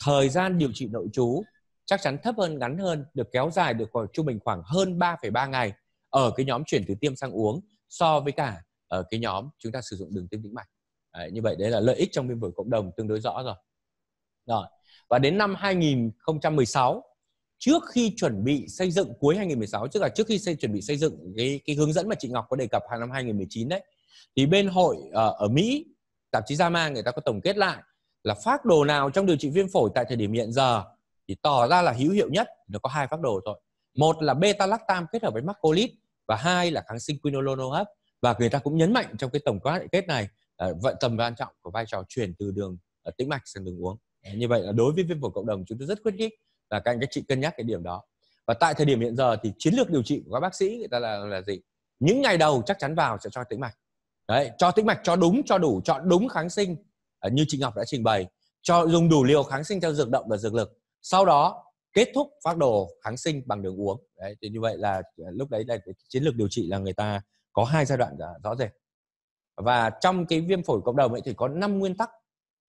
thời gian điều trị nội trú chắc chắn thấp hơn ngắn hơn được kéo dài được khoảng trung bình khoảng hơn 3,3 ngày ở cái nhóm chuyển từ tiêm sang uống so với cả ở cái nhóm chúng ta sử dụng đường tiêm tĩnh mạch đấy, như vậy đấy là lợi ích trong viêm phổi cộng đồng tương đối rõ rồi rồi và đến năm 2016 trước khi chuẩn bị xây dựng cuối 2016 tức là trước khi xây chuẩn bị xây dựng cái cái hướng dẫn mà chị Ngọc có đề cập hàng năm 2019 đấy thì bên hội ờ, ở Mỹ tạp chí JAMA người ta có tổng kết lại là phác đồ nào trong điều trị viêm phổi tại thời điểm hiện giờ thì tỏ ra là hữu hiệu nhất nó có hai phác đồ thôi một là beta lactam kết hợp với macrolide và hai là kháng sinh quinolone hấp và người ta cũng nhấn mạnh trong cái tổng kết này ờ, vận tầm quan trọng của vai trò chuyển từ đường ờ, tĩnh mạch sang đường uống như vậy là đối với viêm phổi cộng đồng chúng tôi rất khuyến khích là các anh các chị cân nhắc cái điểm đó và tại thời điểm hiện giờ thì chiến lược điều trị của các bác sĩ người ta là là gì những ngày đầu chắc chắn vào sẽ cho tĩnh mạch đấy cho tĩnh mạch cho đúng cho đủ chọn đúng kháng sinh à, như chị ngọc đã trình bày cho dùng đủ liều kháng sinh theo dược động và dược lực sau đó kết thúc phát đồ kháng sinh bằng đường uống đấy thì như vậy là à, lúc đấy là chiến lược điều trị là người ta có hai giai đoạn à, rõ rệt và trong cái viêm phổi cộng đồng ấy thì có năm nguyên tắc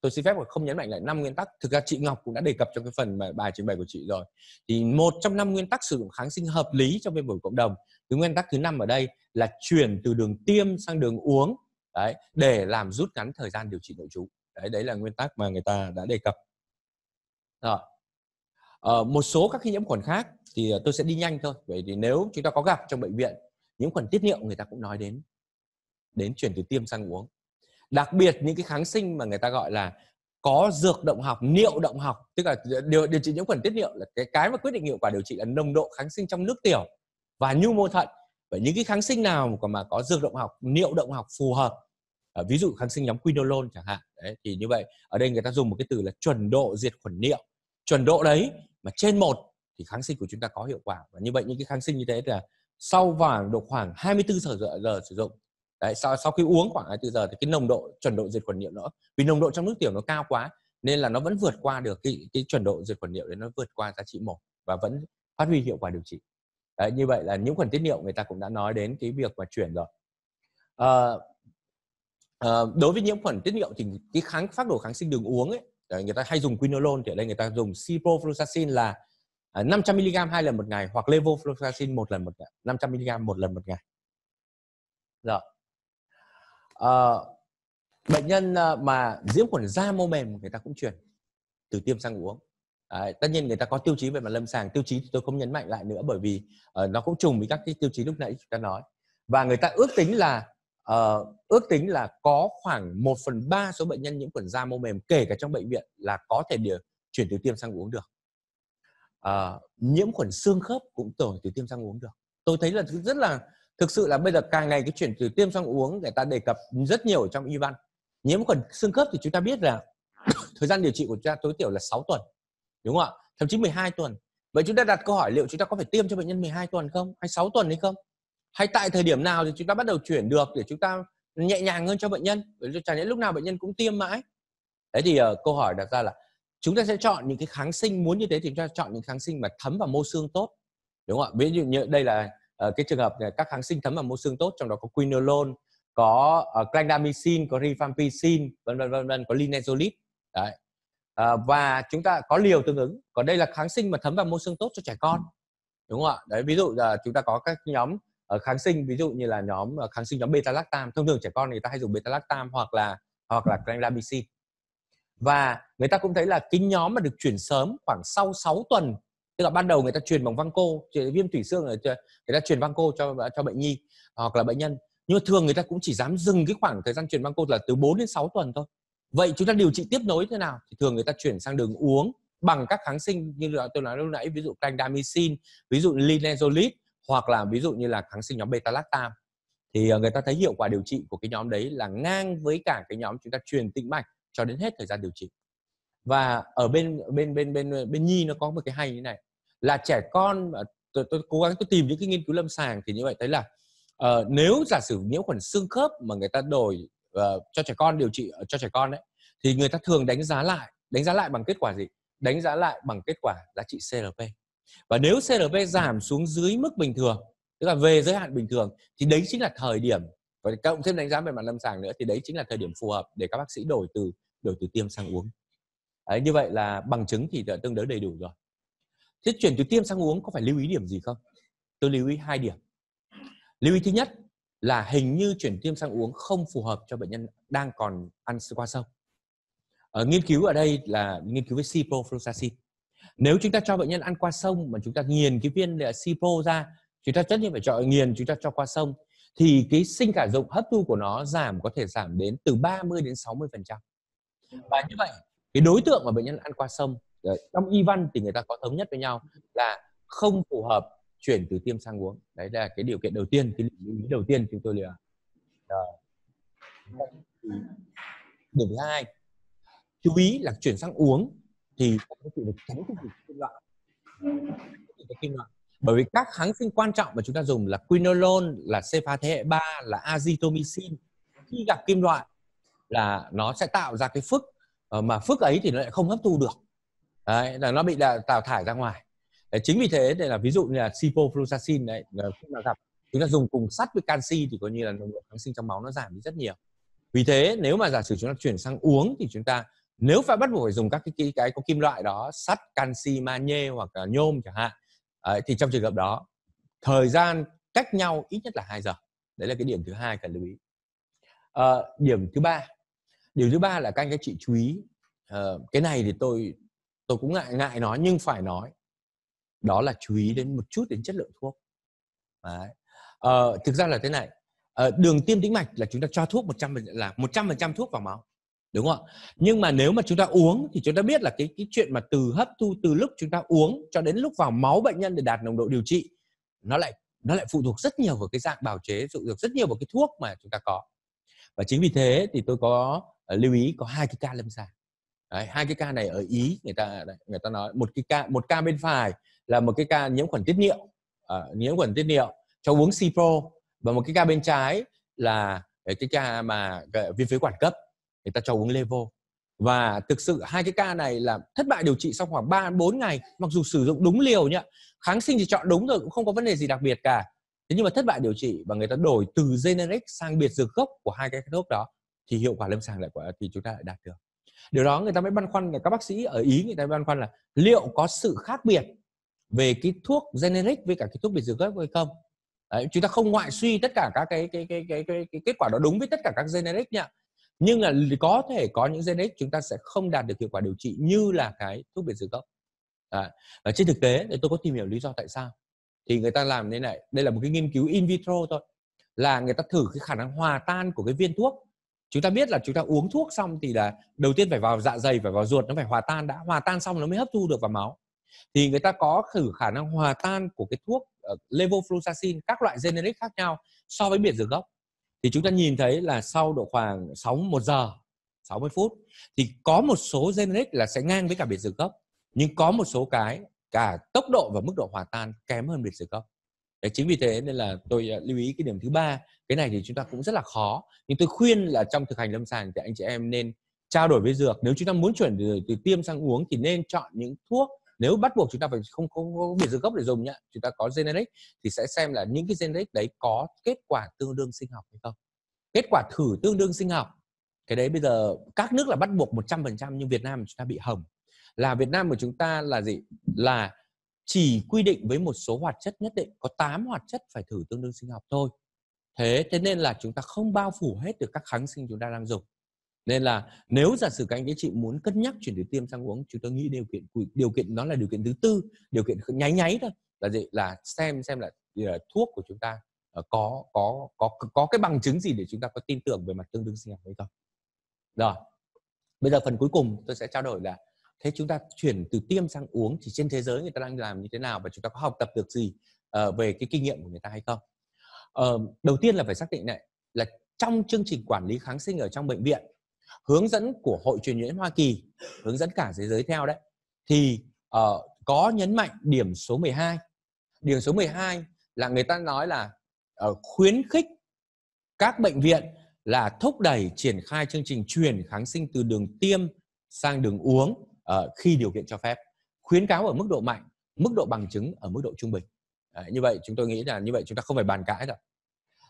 tôi xin phép mà không nhấn mạnh lại năm nguyên tắc thực ra chị ngọc cũng đã đề cập trong cái phần bài, trình bày của chị rồi thì một trong năm nguyên tắc sử dụng kháng sinh hợp lý trong viêm phổi cộng đồng cái nguyên tắc thứ năm ở đây là chuyển từ đường tiêm sang đường uống đấy để làm rút ngắn thời gian điều trị nội trú đấy đấy là nguyên tắc mà người ta đã đề cập rồi ờ, một số các cái nhiễm khuẩn khác thì ờ, tôi sẽ đi nhanh thôi vậy thì nếu chúng ta có gặp trong bệnh viện nhiễm khuẩn tiết niệu người ta cũng nói đến đến chuyển từ tiêm sang uống đặc biệt những cái kháng sinh mà người ta gọi là có dược động học niệu động học tức là điều, điều trị nhiễm khuẩn tiết niệu là cái cái mà quyết định hiệu quả điều trị là nồng độ kháng sinh trong nước tiểu và nhu mô thận vậy những cái kháng sinh nào mà, mà có dược động học niệu động học phù hợp à, ví dụ kháng sinh nhóm quinolone chẳng hạn đấy, thì như vậy ở đây người ta dùng một cái từ là chuẩn độ diệt khuẩn niệu chuẩn độ đấy mà trên một thì kháng sinh của chúng ta có hiệu quả và như vậy những cái kháng sinh như thế là sau khoảng độ khoảng 24 giờ, giờ sử dụng đấy sau sau khi uống khoảng 24 giờ thì cái nồng độ chuẩn độ diệt khuẩn niệu nữa vì nồng độ trong nước tiểu nó cao quá nên là nó vẫn vượt qua được cái cái chuẩn độ diệt khuẩn niệu đấy nó vượt qua giá trị một và vẫn phát huy hiệu quả điều trị đấy, như vậy là những khuẩn tiết niệu người ta cũng đã nói đến cái việc mà chuyển rồi à, à, đối với nhiễm khuẩn tiết niệu thì cái kháng phát đồ kháng sinh đường uống ấy đấy, người ta hay dùng quinolone thì ở đây người ta dùng ciprofloxacin là 500 à, mg hai lần một ngày hoặc levofloxacin một lần một ngày 500 mg một lần một ngày rồi uh, bệnh nhân ờ, mà nhiễm khuẩn da mô mềm người ta cũng truyền từ tiêm sang uống à, tất nhiên người ta có tiêu chí về mặt lâm sàng tiêu chí thì tôi không nhấn mạnh lại nữa bởi vì uh, nó cũng trùng với các cái tiêu chí lúc nãy chúng ta nói và người ta ước tính là uh, ước tính là có khoảng 1 phần ba số bệnh nhân nhiễm khuẩn da mô mềm kể cả trong bệnh viện là có thể điều chuyển từ tiêm sang uống được uh, nhiễm khuẩn xương khớp cũng từ tiêm sang uống được tôi thấy là rất là thực sự là bây giờ càng ngày cái chuyển từ tiêm sang uống người ta đề cập rất nhiều trong y văn nhiễm khuẩn xương khớp thì chúng ta biết là thời gian điều trị của chúng ta tối thiểu là 6 tuần đúng không ạ thậm chí 12 tuần vậy chúng ta đặt câu hỏi liệu chúng ta có phải tiêm cho bệnh nhân 12 tuần không hay 6 tuần hay không hay tại thời điểm nào thì chúng ta bắt đầu chuyển được để chúng ta nhẹ nhàng hơn cho bệnh nhân chả nhẽ lúc nào bệnh nhân cũng tiêm mãi thế thì uh, câu hỏi đặt ra là chúng ta sẽ chọn những cái kháng sinh muốn như thế thì chúng ta chọn những kháng sinh mà thấm vào mô xương tốt đúng không ạ ví dụ như đây là Ờ, cái trường hợp các kháng sinh thấm vào mô xương tốt trong đó có quinolone có uh, ờ, clindamycin có rifampicin vân vân vân vân có linezolid đấy à, và chúng ta có liều tương ứng còn đây là kháng sinh mà thấm vào mô xương tốt cho trẻ con đúng không ạ đấy ví dụ là chúng ta có các nhóm ở kháng sinh ví dụ như là nhóm kháng sinh nhóm beta lactam thông thường trẻ con người ta hay dùng beta lactam hoặc là hoặc là clindamycin và người ta cũng thấy là cái nhóm mà được chuyển sớm khoảng sau 6 tuần tức là ban đầu người ta truyền bằng văng cô viêm thủy xương người ta truyền văng cô cho cho bệnh nhi hoặc là bệnh nhân nhưng mà thường người ta cũng chỉ dám dừng cái khoảng thời gian truyền băng cô là từ 4 đến 6 tuần thôi vậy chúng ta điều trị tiếp nối thế nào thì thường người ta chuyển sang đường uống bằng các kháng sinh như là tôi nói lúc nãy ví dụ clindamycin ví dụ linezolid hoặc là ví dụ như là kháng sinh nhóm beta lactam thì ờ, người ta thấy hiệu quả điều trị của cái nhóm đấy là ngang với cả cái nhóm chúng ta truyền tĩnh mạch cho đến hết thời gian điều trị và ở bên bên bên bên bên nhi nó có một cái hay như này là trẻ con tôi, tôi cố gắng tôi tìm những cái nghiên cứu lâm sàng thì như vậy thấy là uh, nếu giả sử nhiễm khuẩn xương khớp mà người ta đổi uh, cho trẻ con điều trị ờ, cho trẻ con đấy thì người ta thường đánh giá lại đánh giá lại bằng kết quả gì đánh giá lại bằng kết quả giá trị CRP và nếu CRP giảm xuống dưới mức bình thường tức là về giới hạn bình thường thì đấy chính là thời điểm và cộng thêm đánh giá về mặt lâm sàng nữa thì đấy chính là thời điểm phù hợp để các bác sĩ đổi từ đổi từ tiêm sang uống đấy, như vậy là bằng chứng thì đã tương đối đầy đủ rồi thế chuyển từ tiêm sang uống có phải lưu ý điểm gì không tôi lưu ý hai điểm lưu ý thứ nhất là hình như chuyển tiêm sang uống không phù hợp cho bệnh nhân đang còn ăn qua sông ở ờ, nghiên cứu ở đây là nghiên cứu với ciprofloxacin nếu chúng ta cho bệnh nhân ăn qua sông mà chúng ta nghiền cái viên ờ, cipro ra chúng ta tất nhiên phải cho ờ, nghiền chúng ta cho qua sông thì cái sinh cả dụng hấp thu của nó giảm có thể giảm đến từ 30 đến 60 phần trăm và như vậy cái đối tượng mà bệnh nhân ăn qua sông đấy. trong y văn thì người ta có thống nhất với nhau là không phù hợp chuyển từ tiêm sang uống đấy là cái điều kiện đầu tiên cái lưu ý đầu tiên chúng tôi là điểm thứ hai chú ý là chuyển sang uống thì có thể được tránh cái kim loại kim loại bởi vì các kháng sinh quan trọng mà chúng ta dùng là quinolone là cephate thế hệ 3 là azithromycin khi gặp kim loại là nó sẽ tạo ra cái phức ờ, mà phức ấy thì nó lại không hấp thu được đấy, là nó bị đà, đào thải ra ngoài đấy, chính vì thế đây là ví dụ như là sipofloxacin đấy khi mà gặp chúng ta dùng cùng sắt với canxi thì coi như là nồng độ kháng sinh trong máu nó giảm đi rất nhiều vì thế nếu mà giả sử chúng ta chuyển sang uống thì chúng ta nếu phải bắt buộc phải dùng các cái, cái, cái có kim loại đó sắt canxi magie hoặc là nhôm chẳng hạn đấy, thì trong trường hợp đó thời gian cách nhau ít nhất là 2 giờ đấy là cái điểm thứ hai cần lưu ý à, điểm thứ ba điều thứ ba là các anh các chị chú ý à, cái này thì tôi tôi cũng ngại ngại nói nhưng phải nói đó là chú ý đến một chút đến chất lượng thuốc Đấy. Ờ, thực ra là thế này ờ, đường tiêm tĩnh mạch là chúng ta cho thuốc 100 là 100% thuốc vào máu đúng không ạ nhưng mà nếu mà chúng ta uống thì chúng ta biết là cái cái chuyện mà từ hấp thu từ lúc chúng ta uống cho đến lúc vào máu bệnh nhân để đạt nồng độ điều trị nó lại nó lại phụ thuộc rất nhiều vào cái dạng bào chế phụ thuộc rất nhiều vào cái thuốc mà chúng ta có và chính vì thế thì tôi có ờ, lưu ý có hai cái ca lâm sàng Đấy, hai cái ca này ở ý người ta người ta nói một cái ca một ca bên phải là một cái ca nhiễm khuẩn tiết niệu à, nhiễm khuẩn tiết niệu cho uống Cipro và một cái ca bên trái là ờ, cái ca mà viêm phế quản cấp người ta cho uống Levo và thực sự hai cái ca này là thất bại điều trị sau khoảng 3 4 ngày mặc dù sử dụng đúng liều nhá kháng sinh thì chọn đúng rồi cũng không có vấn đề gì đặc biệt cả thế nhưng mà thất bại điều trị và người ta đổi từ generic sang biệt dược gốc của hai cái thuốc đó thì hiệu quả lâm sàng lại của thì chúng ta lại đạt được điều đó người ta mới băn khoăn là các bác sĩ ở ý người ta mới băn khoăn là liệu có sự khác biệt về cái thuốc generic với cả cái thuốc biệt dược gốc hay không Đấy, chúng ta không ngoại suy tất cả các cái cái, cái cái cái cái kết quả đó đúng với tất cả các generic nha nhưng là có thể có những generic chúng ta sẽ không đạt được hiệu quả điều trị như là cái thuốc biệt dược gốc à, và trên thực tế thì tôi có tìm hiểu lý do tại sao thì người ta làm thế này đây là một cái nghiên cứu in vitro thôi là người ta thử cái khả năng hòa tan của cái viên thuốc chúng ta biết là chúng ta uống thuốc xong thì là đầu tiên phải vào dạ dày phải vào ruột nó phải hòa tan đã hòa tan xong nó mới hấp thu được vào máu thì người ta có thử khả năng hòa tan của cái thuốc uh, levofloxacin các loại generic khác nhau so với biệt dược gốc thì chúng ta nhìn thấy là sau độ khoảng 6 1 giờ 60 phút thì có một số generic là sẽ ngang với cả biệt dược gốc nhưng có một số cái cả tốc độ và mức độ hòa tan kém hơn biệt dược gốc Đấy, chính vì thế nên là tôi ờ, lưu ý cái điểm thứ ba cái này thì chúng ta cũng rất là khó nhưng tôi khuyên là trong thực hành lâm sàng thì anh chị em nên trao đổi với dược nếu chúng ta muốn chuyển từ, từ tiêm sang uống thì nên chọn những thuốc nếu bắt buộc chúng ta phải không có biệt dược gốc để dùng nhá chúng ta có generic thì sẽ xem là những cái generic đấy có kết quả tương đương sinh học hay không kết quả thử tương đương sinh học cái đấy bây giờ các nước là bắt buộc 100% nhưng Việt Nam chúng ta bị hỏng là Việt Nam của chúng ta là gì là chỉ quy định với một số hoạt chất nhất định có 8 hoạt chất phải thử tương đương sinh học thôi thế thế nên là chúng ta không bao phủ hết được các kháng sinh chúng ta đang dùng nên là nếu giả sử các anh các chị muốn cân nhắc chuyển từ tiêm sang uống chúng tôi nghĩ điều kiện điều kiện đó là điều kiện thứ tư điều kiện nháy nháy thôi là gì là xem xem là, là ờ, thuốc của chúng ta ờ, có có có có cái bằng chứng gì để chúng ta có tin tưởng về mặt tương đương sinh học hay không rồi bây giờ phần cuối cùng tôi sẽ trao đổi là thế chúng ta chuyển từ tiêm sang uống thì trên thế giới người ta đang làm như thế nào và chúng ta có học tập được gì uh, về cái kinh nghiệm của người ta hay không uh, đầu tiên là phải xác định này là trong chương trình quản lý kháng sinh ở trong bệnh viện hướng dẫn của hội truyền nhiễm Hoa Kỳ hướng dẫn cả thế giới theo đấy thì uh, có nhấn mạnh điểm số 12 điểm số 12 là người ta nói là uh, khuyến khích các bệnh viện là thúc đẩy triển khai chương trình chuyển kháng sinh từ đường tiêm sang đường uống Ờ, khi điều kiện cho phép khuyến cáo ở mức độ mạnh mức độ bằng chứng ở mức độ trung bình à, như vậy chúng tôi nghĩ là như vậy chúng ta không phải bàn cãi đâu.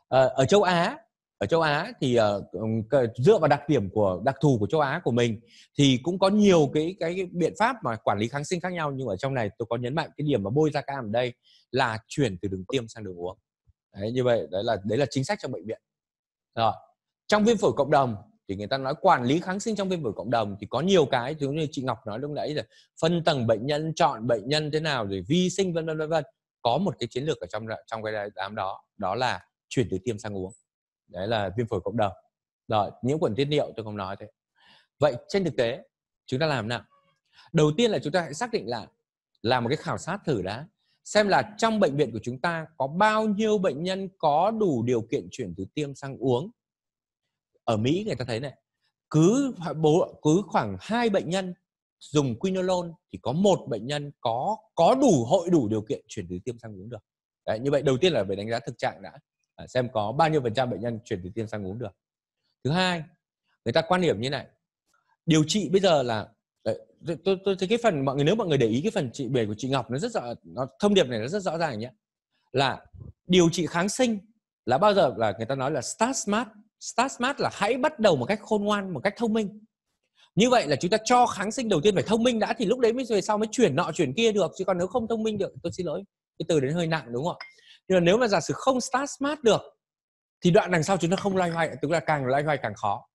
à, ở châu Á ở châu Á thì uh, dựa vào đặc điểm của đặc thù của châu Á của mình thì cũng có nhiều cái cái, biện pháp mà quản lý kháng sinh khác nhau nhưng ở trong này tôi có nhấn mạnh cái điểm mà bôi ra cam ở đây là chuyển từ đường tiêm sang đường uống đấy, như vậy đấy là đấy là chính sách trong bệnh viện rồi trong viêm phổi cộng đồng thì người ta nói quản lý kháng sinh trong viêm phổi cộng đồng thì có nhiều cái giống như chị Ngọc nói lúc nãy là phân tầng bệnh nhân chọn bệnh nhân thế nào rồi vi sinh vân vân vân vân có một cái chiến lược ở trong trong cái đám đó đó là chuyển từ tiêm sang uống đấy là viêm phổi cộng đồng rồi những khuẩn tiết niệu tôi không nói thế vậy trên thực tế chúng ta làm nào đầu tiên là chúng ta hãy xác định là làm một cái khảo sát thử đã xem là trong bệnh viện của chúng ta có bao nhiêu bệnh nhân có đủ điều kiện chuyển từ tiêm sang uống ở Mỹ người ta thấy này cứ bố cứ khoảng hai bệnh nhân dùng quinolone thì có một bệnh nhân có có đủ hội đủ điều kiện chuyển từ tiêm sang uống được Đấy, như vậy đầu tiên là về đánh giá thực trạng đã à, xem có bao nhiêu phần trăm bệnh nhân chuyển từ tiêm sang uống được thứ hai người ta quan điểm như này điều trị bây giờ là tôi tôi thấy cái phần mọi người nếu mọi người để ý cái phần trị bề của chị Ngọc nó rất rõ nó thông điệp này nó rất rõ ràng nhé là điều trị kháng sinh là bao giờ là người ta nói là start smart Start smart là hãy bắt đầu một cách khôn ngoan, một cách thông minh. Như vậy là chúng ta cho kháng sinh đầu tiên phải thông minh đã thì lúc đấy mới về sau mới chuyển nọ chuyển kia được chứ còn nếu không thông minh được tôi xin lỗi cái từ đến hơi nặng đúng không ạ? Nhưng mà nếu mà giả sử không start smart được thì đoạn đằng sau chúng ta không loay hoay tức là càng loay hoay càng khó.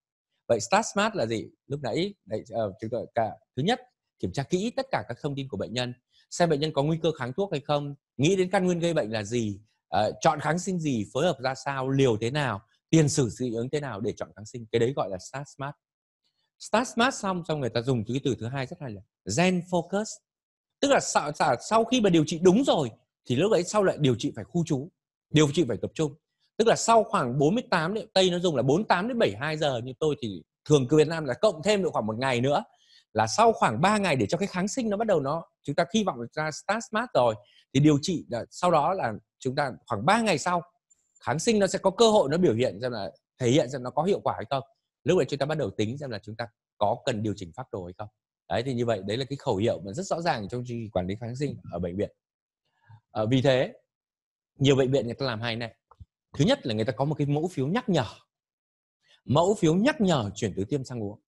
Vậy start smart là gì? Lúc nãy đấy, uh, ờ, chúng tôi cả thứ nhất kiểm tra kỹ tất cả các thông tin của bệnh nhân xem bệnh nhân có nguy cơ kháng thuốc hay không nghĩ đến căn nguyên gây bệnh là gì uh, chọn kháng sinh gì phối hợp ra sao liều thế nào tiền sử dị ứng thế nào để chọn kháng sinh cái đấy gọi là start smart start smart xong xong người ta dùng cái từ thứ hai rất hay là gen focus tức là sau, sau khi mà điều trị đúng rồi thì lúc đấy sau lại điều trị phải khu trú điều trị phải tập trung tức là sau khoảng 48 đến tây nó dùng là 48 đến 72 giờ như tôi thì thường cứ Việt Nam là cộng thêm được khoảng một ngày nữa là sau khoảng 3 ngày để cho cái kháng sinh nó bắt đầu nó chúng ta hy vọng là start smart rồi thì điều trị là sau đó là chúng ta khoảng 3 ngày sau kháng sinh nó sẽ có cơ hội nó biểu hiện xem là thể hiện xem nó có hiệu quả hay không lúc đấy chúng ta bắt đầu tính xem là chúng ta có cần điều chỉnh phác đồ hay không đấy thì như vậy đấy là cái khẩu hiệu mà rất rõ ràng trong chương trình quản lý kháng sinh ở bệnh viện à, vì thế nhiều bệnh viện người ta làm hai này thứ nhất là người ta có một cái mẫu phiếu nhắc nhở mẫu phiếu nhắc nhở chuyển từ tiêm sang uống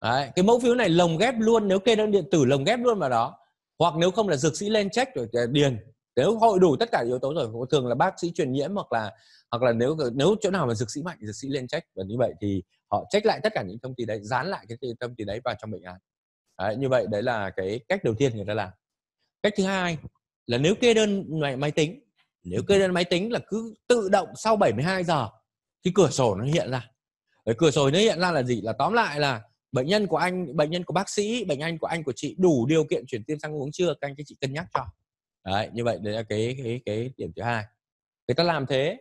đấy, cái mẫu phiếu này lồng ghép luôn nếu kê đơn điện tử lồng ghép luôn vào đó hoặc nếu không là dược sĩ lên check rồi à, điền nếu hội đủ tất cả yếu tố rồi thường là bác sĩ truyền nhiễm hoặc là hoặc là nếu nếu chỗ nào mà dược sĩ mạnh dược sĩ lên trách và như vậy thì họ trách lại tất cả những thông tin đấy dán lại cái thông tin đấy vào trong bệnh án đấy, như vậy đấy là cái cách đầu tiên người ta làm cách thứ hai là nếu kê đơn máy, máy tính nếu kê đơn máy tính là cứ tự động sau 72 giờ cái cửa sổ nó hiện ra cái cửa sổ nó hiện ra là gì là tóm lại là bệnh nhân của anh bệnh nhân của bác sĩ bệnh nhân của anh của chị đủ điều kiện chuyển tiêm sang uống chưa các anh các chị cân nhắc cho đấy như vậy đấy là cái cái cái điểm thứ hai người ta làm thế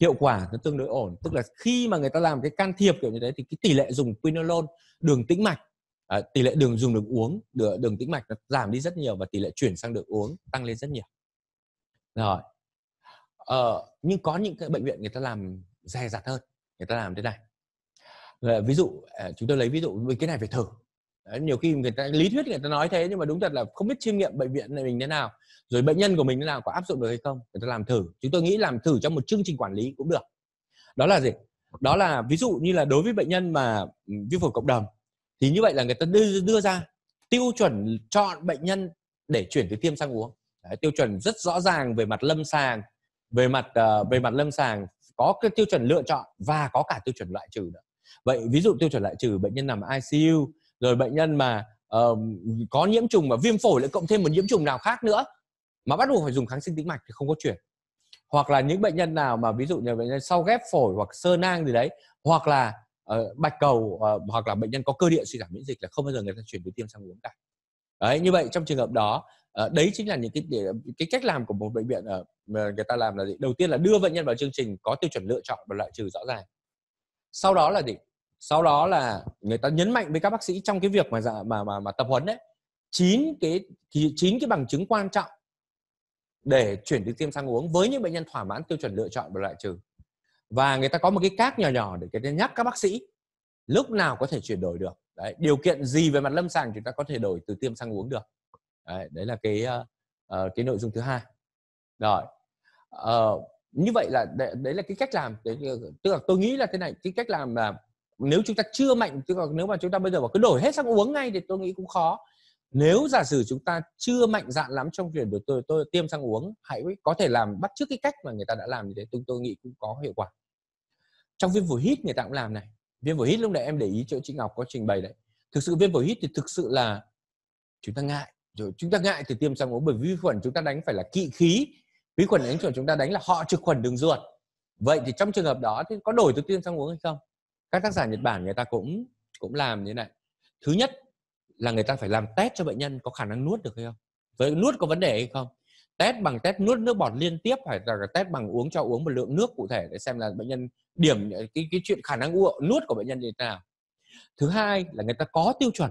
hiệu quả nó tương đối ổn tức là khi mà người ta làm cái can thiệp kiểu như thế thì cái tỷ lệ dùng quinolone đường tĩnh mạch à, tỷ lệ đường dùng đường uống đường, đường tĩnh mạch nó giảm đi rất nhiều và tỷ lệ chuyển sang đường uống tăng lên rất nhiều rồi ờ, nhưng có những cái bệnh viện người ta làm dè dặt hơn người ta làm thế này ờ, ví dụ à, chúng tôi lấy ví dụ cái này phải thử nhiều khi người ta lý thuyết người ta nói thế nhưng mà đúng thật là không biết chiêm nghiệm bệnh viện này mình thế nào rồi bệnh nhân của mình thế nào có áp dụng được hay không người ta làm thử chúng tôi nghĩ làm thử trong một chương trình quản lý cũng được đó là gì đó là ví dụ như là đối với bệnh nhân mà viêm phổi cộng đồng thì như vậy là người ta đưa, đưa ra tiêu chuẩn chọn bệnh nhân để chuyển từ tiêm sang uống Đấy, tiêu chuẩn rất rõ ràng về mặt lâm sàng về mặt uh, về mặt lâm sàng có cái tiêu chuẩn lựa chọn và có cả tiêu chuẩn loại trừ nữa vậy ví dụ tiêu chuẩn loại trừ bệnh nhân nằm ICU rồi bệnh nhân mà uh, có nhiễm trùng và viêm phổi lại cộng thêm một nhiễm trùng nào khác nữa mà bắt buộc phải dùng kháng sinh tĩnh mạch thì không có chuyển hoặc là những bệnh nhân nào mà ví dụ như bệnh nhân sau ghép phổi hoặc sơ nang gì đấy hoặc là uh, bạch cầu uh, hoặc là bệnh nhân có cơ địa suy giảm miễn dịch là không bao giờ người ta chuyển từ tiêm sang uống cả đấy như vậy trong trường hợp đó uh, đấy chính là những cái cái cách làm của một bệnh viện ở người ta làm là gì đầu tiên là đưa bệnh nhân vào chương trình có tiêu chuẩn lựa chọn và loại trừ rõ ràng sau đó là gì sau đó là người ta nhấn mạnh với các bác sĩ trong cái việc mà dạ, mà mà, mà tập huấn đấy chín cái chín cái bằng chứng quan trọng để chuyển từ tiêm sang uống với những bệnh nhân thỏa mãn tiêu chuẩn lựa chọn và loại trừ và người ta có một cái cát nhỏ nhỏ để cái nhắc các bác sĩ lúc nào có thể chuyển đổi được đấy, điều kiện gì về mặt lâm sàng chúng ta có thể đổi từ tiêm sang uống được đấy, đấy là cái uh, cái nội dung thứ hai rồi uh, như vậy là đấy, đấy là cái cách làm tức là tôi nghĩ là thế này cái cách làm là nếu chúng ta chưa mạnh tức là nếu mà chúng ta bây giờ mà cứ đổi hết sang uống ngay thì tôi nghĩ cũng khó nếu giả sử chúng ta chưa mạnh dạn lắm trong việc được tôi, tôi tiêm sang uống hãy có thể làm bắt trước cái cách mà người ta đã làm như thế tôi tôi nghĩ cũng có hiệu quả trong viêm phổi hít người ta cũng làm này viêm phổi hít lúc nãy em để ý chỗ chị ngọc có trình bày đấy thực sự viêm phổi hít thì thực sự là chúng ta ngại rồi chúng ta ngại thì tiêm sang uống bởi vi khuẩn chúng ta đánh phải là kỵ khí vi khuẩn đánh chuẩn chúng ta đánh là họ trực khuẩn đường ruột vậy thì trong trường hợp đó thì có đổi từ tiêm sang uống hay không các tác giả Nhật Bản người ta cũng cũng làm như này thứ nhất là người ta phải làm test cho bệnh nhân có khả năng nuốt được hay không với nuốt có vấn đề hay không test bằng test nuốt nước bọt liên tiếp hay là test bằng uống cho uống một lượng nước cụ thể để xem là bệnh nhân điểm ờ, cái cái chuyện khả năng nuốt của bệnh nhân như thế nào thứ hai là người ta có tiêu chuẩn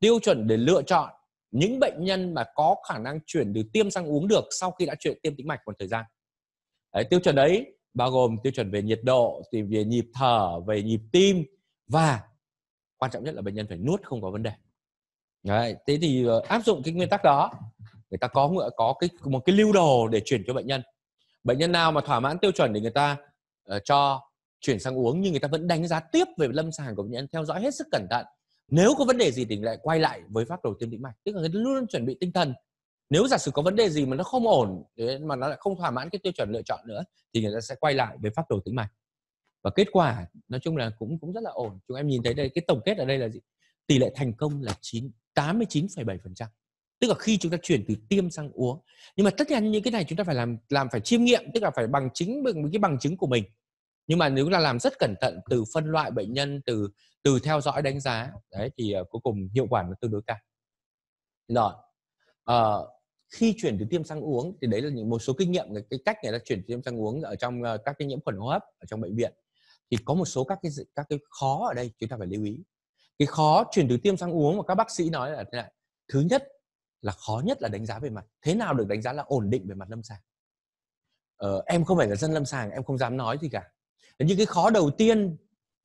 tiêu chuẩn để lựa chọn những bệnh nhân mà có khả năng chuyển từ tiêm sang uống được sau khi đã chuyển tiêm tĩnh mạch một thời gian đấy, tiêu chuẩn đấy bao gồm tiêu chuẩn về nhiệt độ tìm về nhịp thở về nhịp tim và quan trọng nhất là bệnh nhân phải nuốt không có vấn đề Đấy, thế thì ờ, áp dụng cái nguyên tắc đó người ta có có cái một cái lưu đồ để chuyển cho bệnh nhân bệnh nhân nào mà thỏa mãn tiêu chuẩn thì người ta uh, cho chuyển sang uống nhưng người ta vẫn đánh giá tiếp về lâm sàng của bệnh nhân theo dõi hết sức cẩn thận nếu có vấn đề gì thì lại quay lại với phác đồ tiêm tĩnh mạch tức là người ta luôn chuẩn bị tinh thần nếu giả sử có vấn đề gì mà nó không ổn mà nó lại không thỏa mãn cái tiêu chuẩn lựa chọn nữa thì người ta sẽ quay lại về phác đồ tĩnh mạch và kết quả nói chung là cũng cũng rất là ổn chúng em nhìn thấy đây cái tổng kết ở đây là gì tỷ lệ thành công là 9 89,7% tức là khi chúng ta chuyển từ tiêm sang uống nhưng mà tất nhiên những cái này chúng ta phải làm làm phải chiêm nghiệm tức là phải bằng chứng bằng cái bằng chứng của mình nhưng mà nếu là làm rất cẩn thận từ phân loại bệnh nhân từ từ theo dõi đánh giá đấy thì uh, cuối cùng hiệu quả nó tương đối cao rồi uh, khi chuyển từ tiêm sang uống thì đấy là những một số kinh nghiệm cái, cái cách người ta chuyển từ tiêm sang uống ở trong uh, các cái nhiễm khuẩn hô hấp ở trong bệnh viện thì có một số các cái các cái khó ở đây chúng ta phải lưu ý cái khó chuyển từ tiêm sang uống mà các bác sĩ nói là thế này thứ nhất là khó nhất là đánh giá về mặt thế nào được đánh giá là ổn định về mặt lâm sàng ờ, em không phải là dân lâm sàng em không dám nói gì cả nhưng cái khó đầu tiên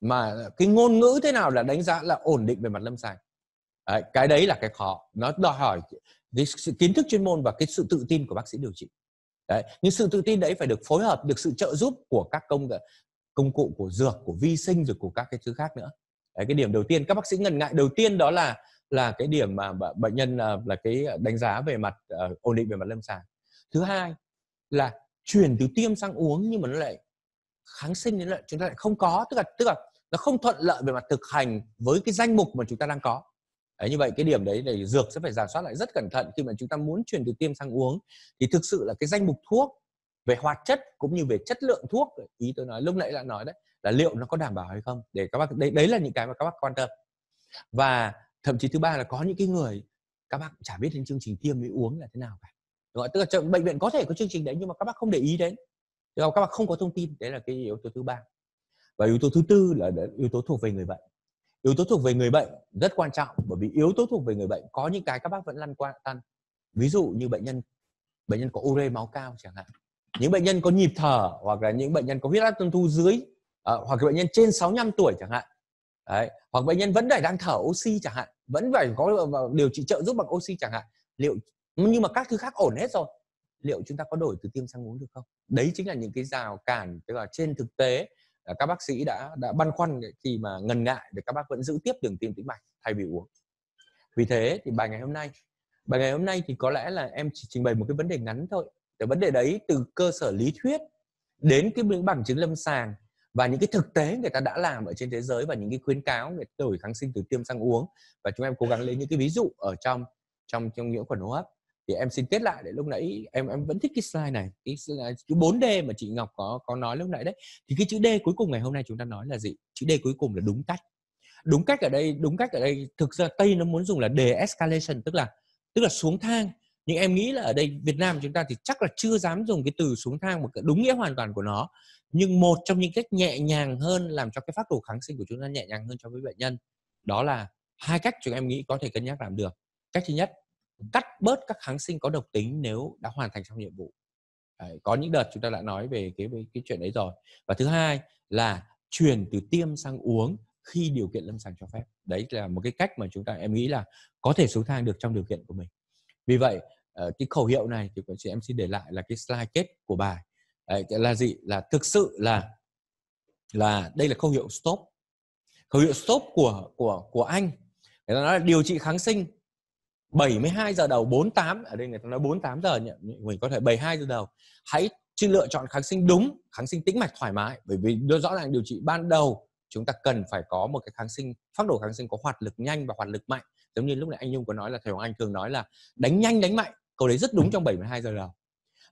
mà cái ngôn ngữ thế nào là đánh giá là ổn định về mặt lâm sàng đấy, cái đấy là cái khó nó đòi hỏi cái sự kiến thức chuyên môn và cái sự tự tin của bác sĩ điều trị đấy nhưng sự tự tin đấy phải được phối hợp được sự trợ giúp của các công công cụ của dược của vi sinh rồi của các cái thứ khác nữa đấy, cái điểm đầu tiên các bác sĩ ngần ngại đầu tiên đó là là cái điểm mà bệnh nhân là, ờ, là cái đánh giá về mặt uh, ổn định về mặt lâm sàng thứ hai là chuyển từ tiêm sang uống nhưng mà nó lại kháng sinh đến lại chúng ta lại không có tức là tức là nó không thuận lợi về mặt thực hành với cái danh mục mà chúng ta đang có Đấy, như vậy cái điểm đấy thì dược sẽ phải giả soát lại rất cẩn thận khi mà chúng ta muốn chuyển từ tiêm sang uống thì thực sự là cái danh mục thuốc về hoạt chất cũng như về chất lượng thuốc ý tôi nói lúc nãy đã nói đấy là liệu nó có đảm bảo hay không để các bác đấy đấy là những cái mà các bác quan tâm và thậm chí thứ ba là có những cái người các bác chả biết đến chương trình tiêm với uống là thế nào cả Đúng không? tức là bệnh viện có thể có chương trình đấy nhưng mà các bác không để ý đến Đúng các bác không có thông tin đấy là cái yếu tố thứ ba và yếu tố thứ tư là yếu tố thuộc về người bệnh yếu tố thuộc về người bệnh rất quan trọng bởi vì yếu tố thuộc về người bệnh có những cái các bác vẫn lăn qua lăn ví dụ như bệnh nhân bệnh nhân có ure máu cao chẳng hạn những bệnh nhân có nhịp thở hoặc là những bệnh nhân có huyết áp tâm thu dưới à, hoặc là bệnh nhân trên 65 tuổi chẳng hạn Đấy. hoặc bệnh nhân vẫn phải đang thở oxy chẳng hạn vẫn phải có ờ, điều trị trợ giúp bằng oxy chẳng hạn liệu nhưng mà các thứ khác ổn hết rồi liệu chúng ta có đổi từ tiêm sang uống được không đấy chính là những cái rào cản tức là trên thực tế Ờ, các bác sĩ đã đã băn khoăn khi mà ngần ngại để các bác vẫn giữ tiếp đường tiêm tĩnh mạch thay vì uống vì thế thì bài ngày hôm nay bài ngày hôm nay thì có lẽ là em chỉ trình bày một cái vấn đề ngắn thôi cái vấn đề đấy từ cơ sở lý thuyết đến cái những bằng chứng lâm sàng và những cái thực tế người ta đã làm ở trên thế giới và những cái khuyến cáo người đổi kháng sinh từ tiêm sang uống và chúng em cố gắng lấy những cái ví dụ ở trong trong trong nhiễm khuẩn hô hấp thì em xin kết lại để lúc nãy em em vẫn thích cái slide này cái slide, chữ 4D mà chị Ngọc có có nói lúc nãy đấy thì cái chữ D cuối cùng ngày hôm nay chúng ta nói là gì chữ D cuối cùng là đúng cách đúng cách ở đây đúng cách ở đây thực ra Tây nó muốn dùng là de-escalation tức là tức là xuống thang nhưng em nghĩ là ở đây Việt Nam chúng ta thì chắc là chưa dám dùng cái từ xuống thang một cái đúng nghĩa hoàn toàn của nó nhưng một trong những cách nhẹ nhàng hơn làm cho cái phát đồ kháng sinh của chúng ta nhẹ nhàng hơn cho với bệnh nhân đó là hai cách chúng em nghĩ có thể cân nhắc làm được cách thứ nhất cắt bớt các kháng sinh có độc tính nếu đã hoàn thành xong nhiệm vụ Đấy, có những đợt chúng ta đã nói về cái về cái chuyện đấy rồi và thứ hai là chuyển từ tiêm sang uống khi điều kiện lâm sàng cho phép đấy là một cái cách mà chúng ta em nghĩ là có thể xuống thang được trong điều kiện của mình vì vậy ờ, cái khẩu hiệu này thì chị em xin để lại là cái slide kết của bài đấy, là gì là thực sự là là đây là khẩu hiệu stop khẩu hiệu stop của của của anh người ta nói là điều trị kháng sinh 72 giờ đầu 48 ở đây người ta nói 48 giờ nhỉ mình có thể 72 giờ đầu hãy chứ lựa chọn kháng sinh đúng kháng sinh tĩnh mạch thoải mái bởi vì rõ ràng điều trị ban đầu chúng ta cần phải có một cái kháng sinh phác đồ kháng sinh có hoạt lực nhanh và hoạt lực mạnh giống như lúc nãy anh nhung có nói là thầy hoàng anh thường nói là đánh nhanh đánh mạnh câu đấy rất đúng trong 72 giờ đầu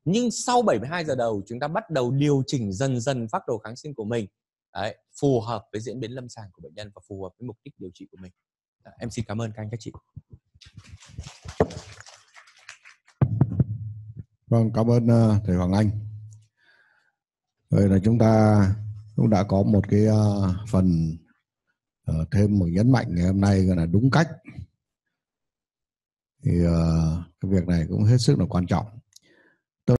nhưng sau 72 giờ đầu chúng ta bắt đầu điều chỉnh dần dần phác đồ kháng sinh của mình đấy, phù hợp với diễn biến lâm sàng của bệnh nhân và phù hợp với mục đích điều trị của mình dạ, em xin cảm ơn các anh các chị Vâng, cảm ơn ờ, thầy Hoàng Anh. Vậy là chúng ta cũng đã có một cái ờ, phần ờ, thêm một nhấn mạnh ngày hôm nay gọi là đúng cách. Thì cái việc này cũng hết sức là quan trọng.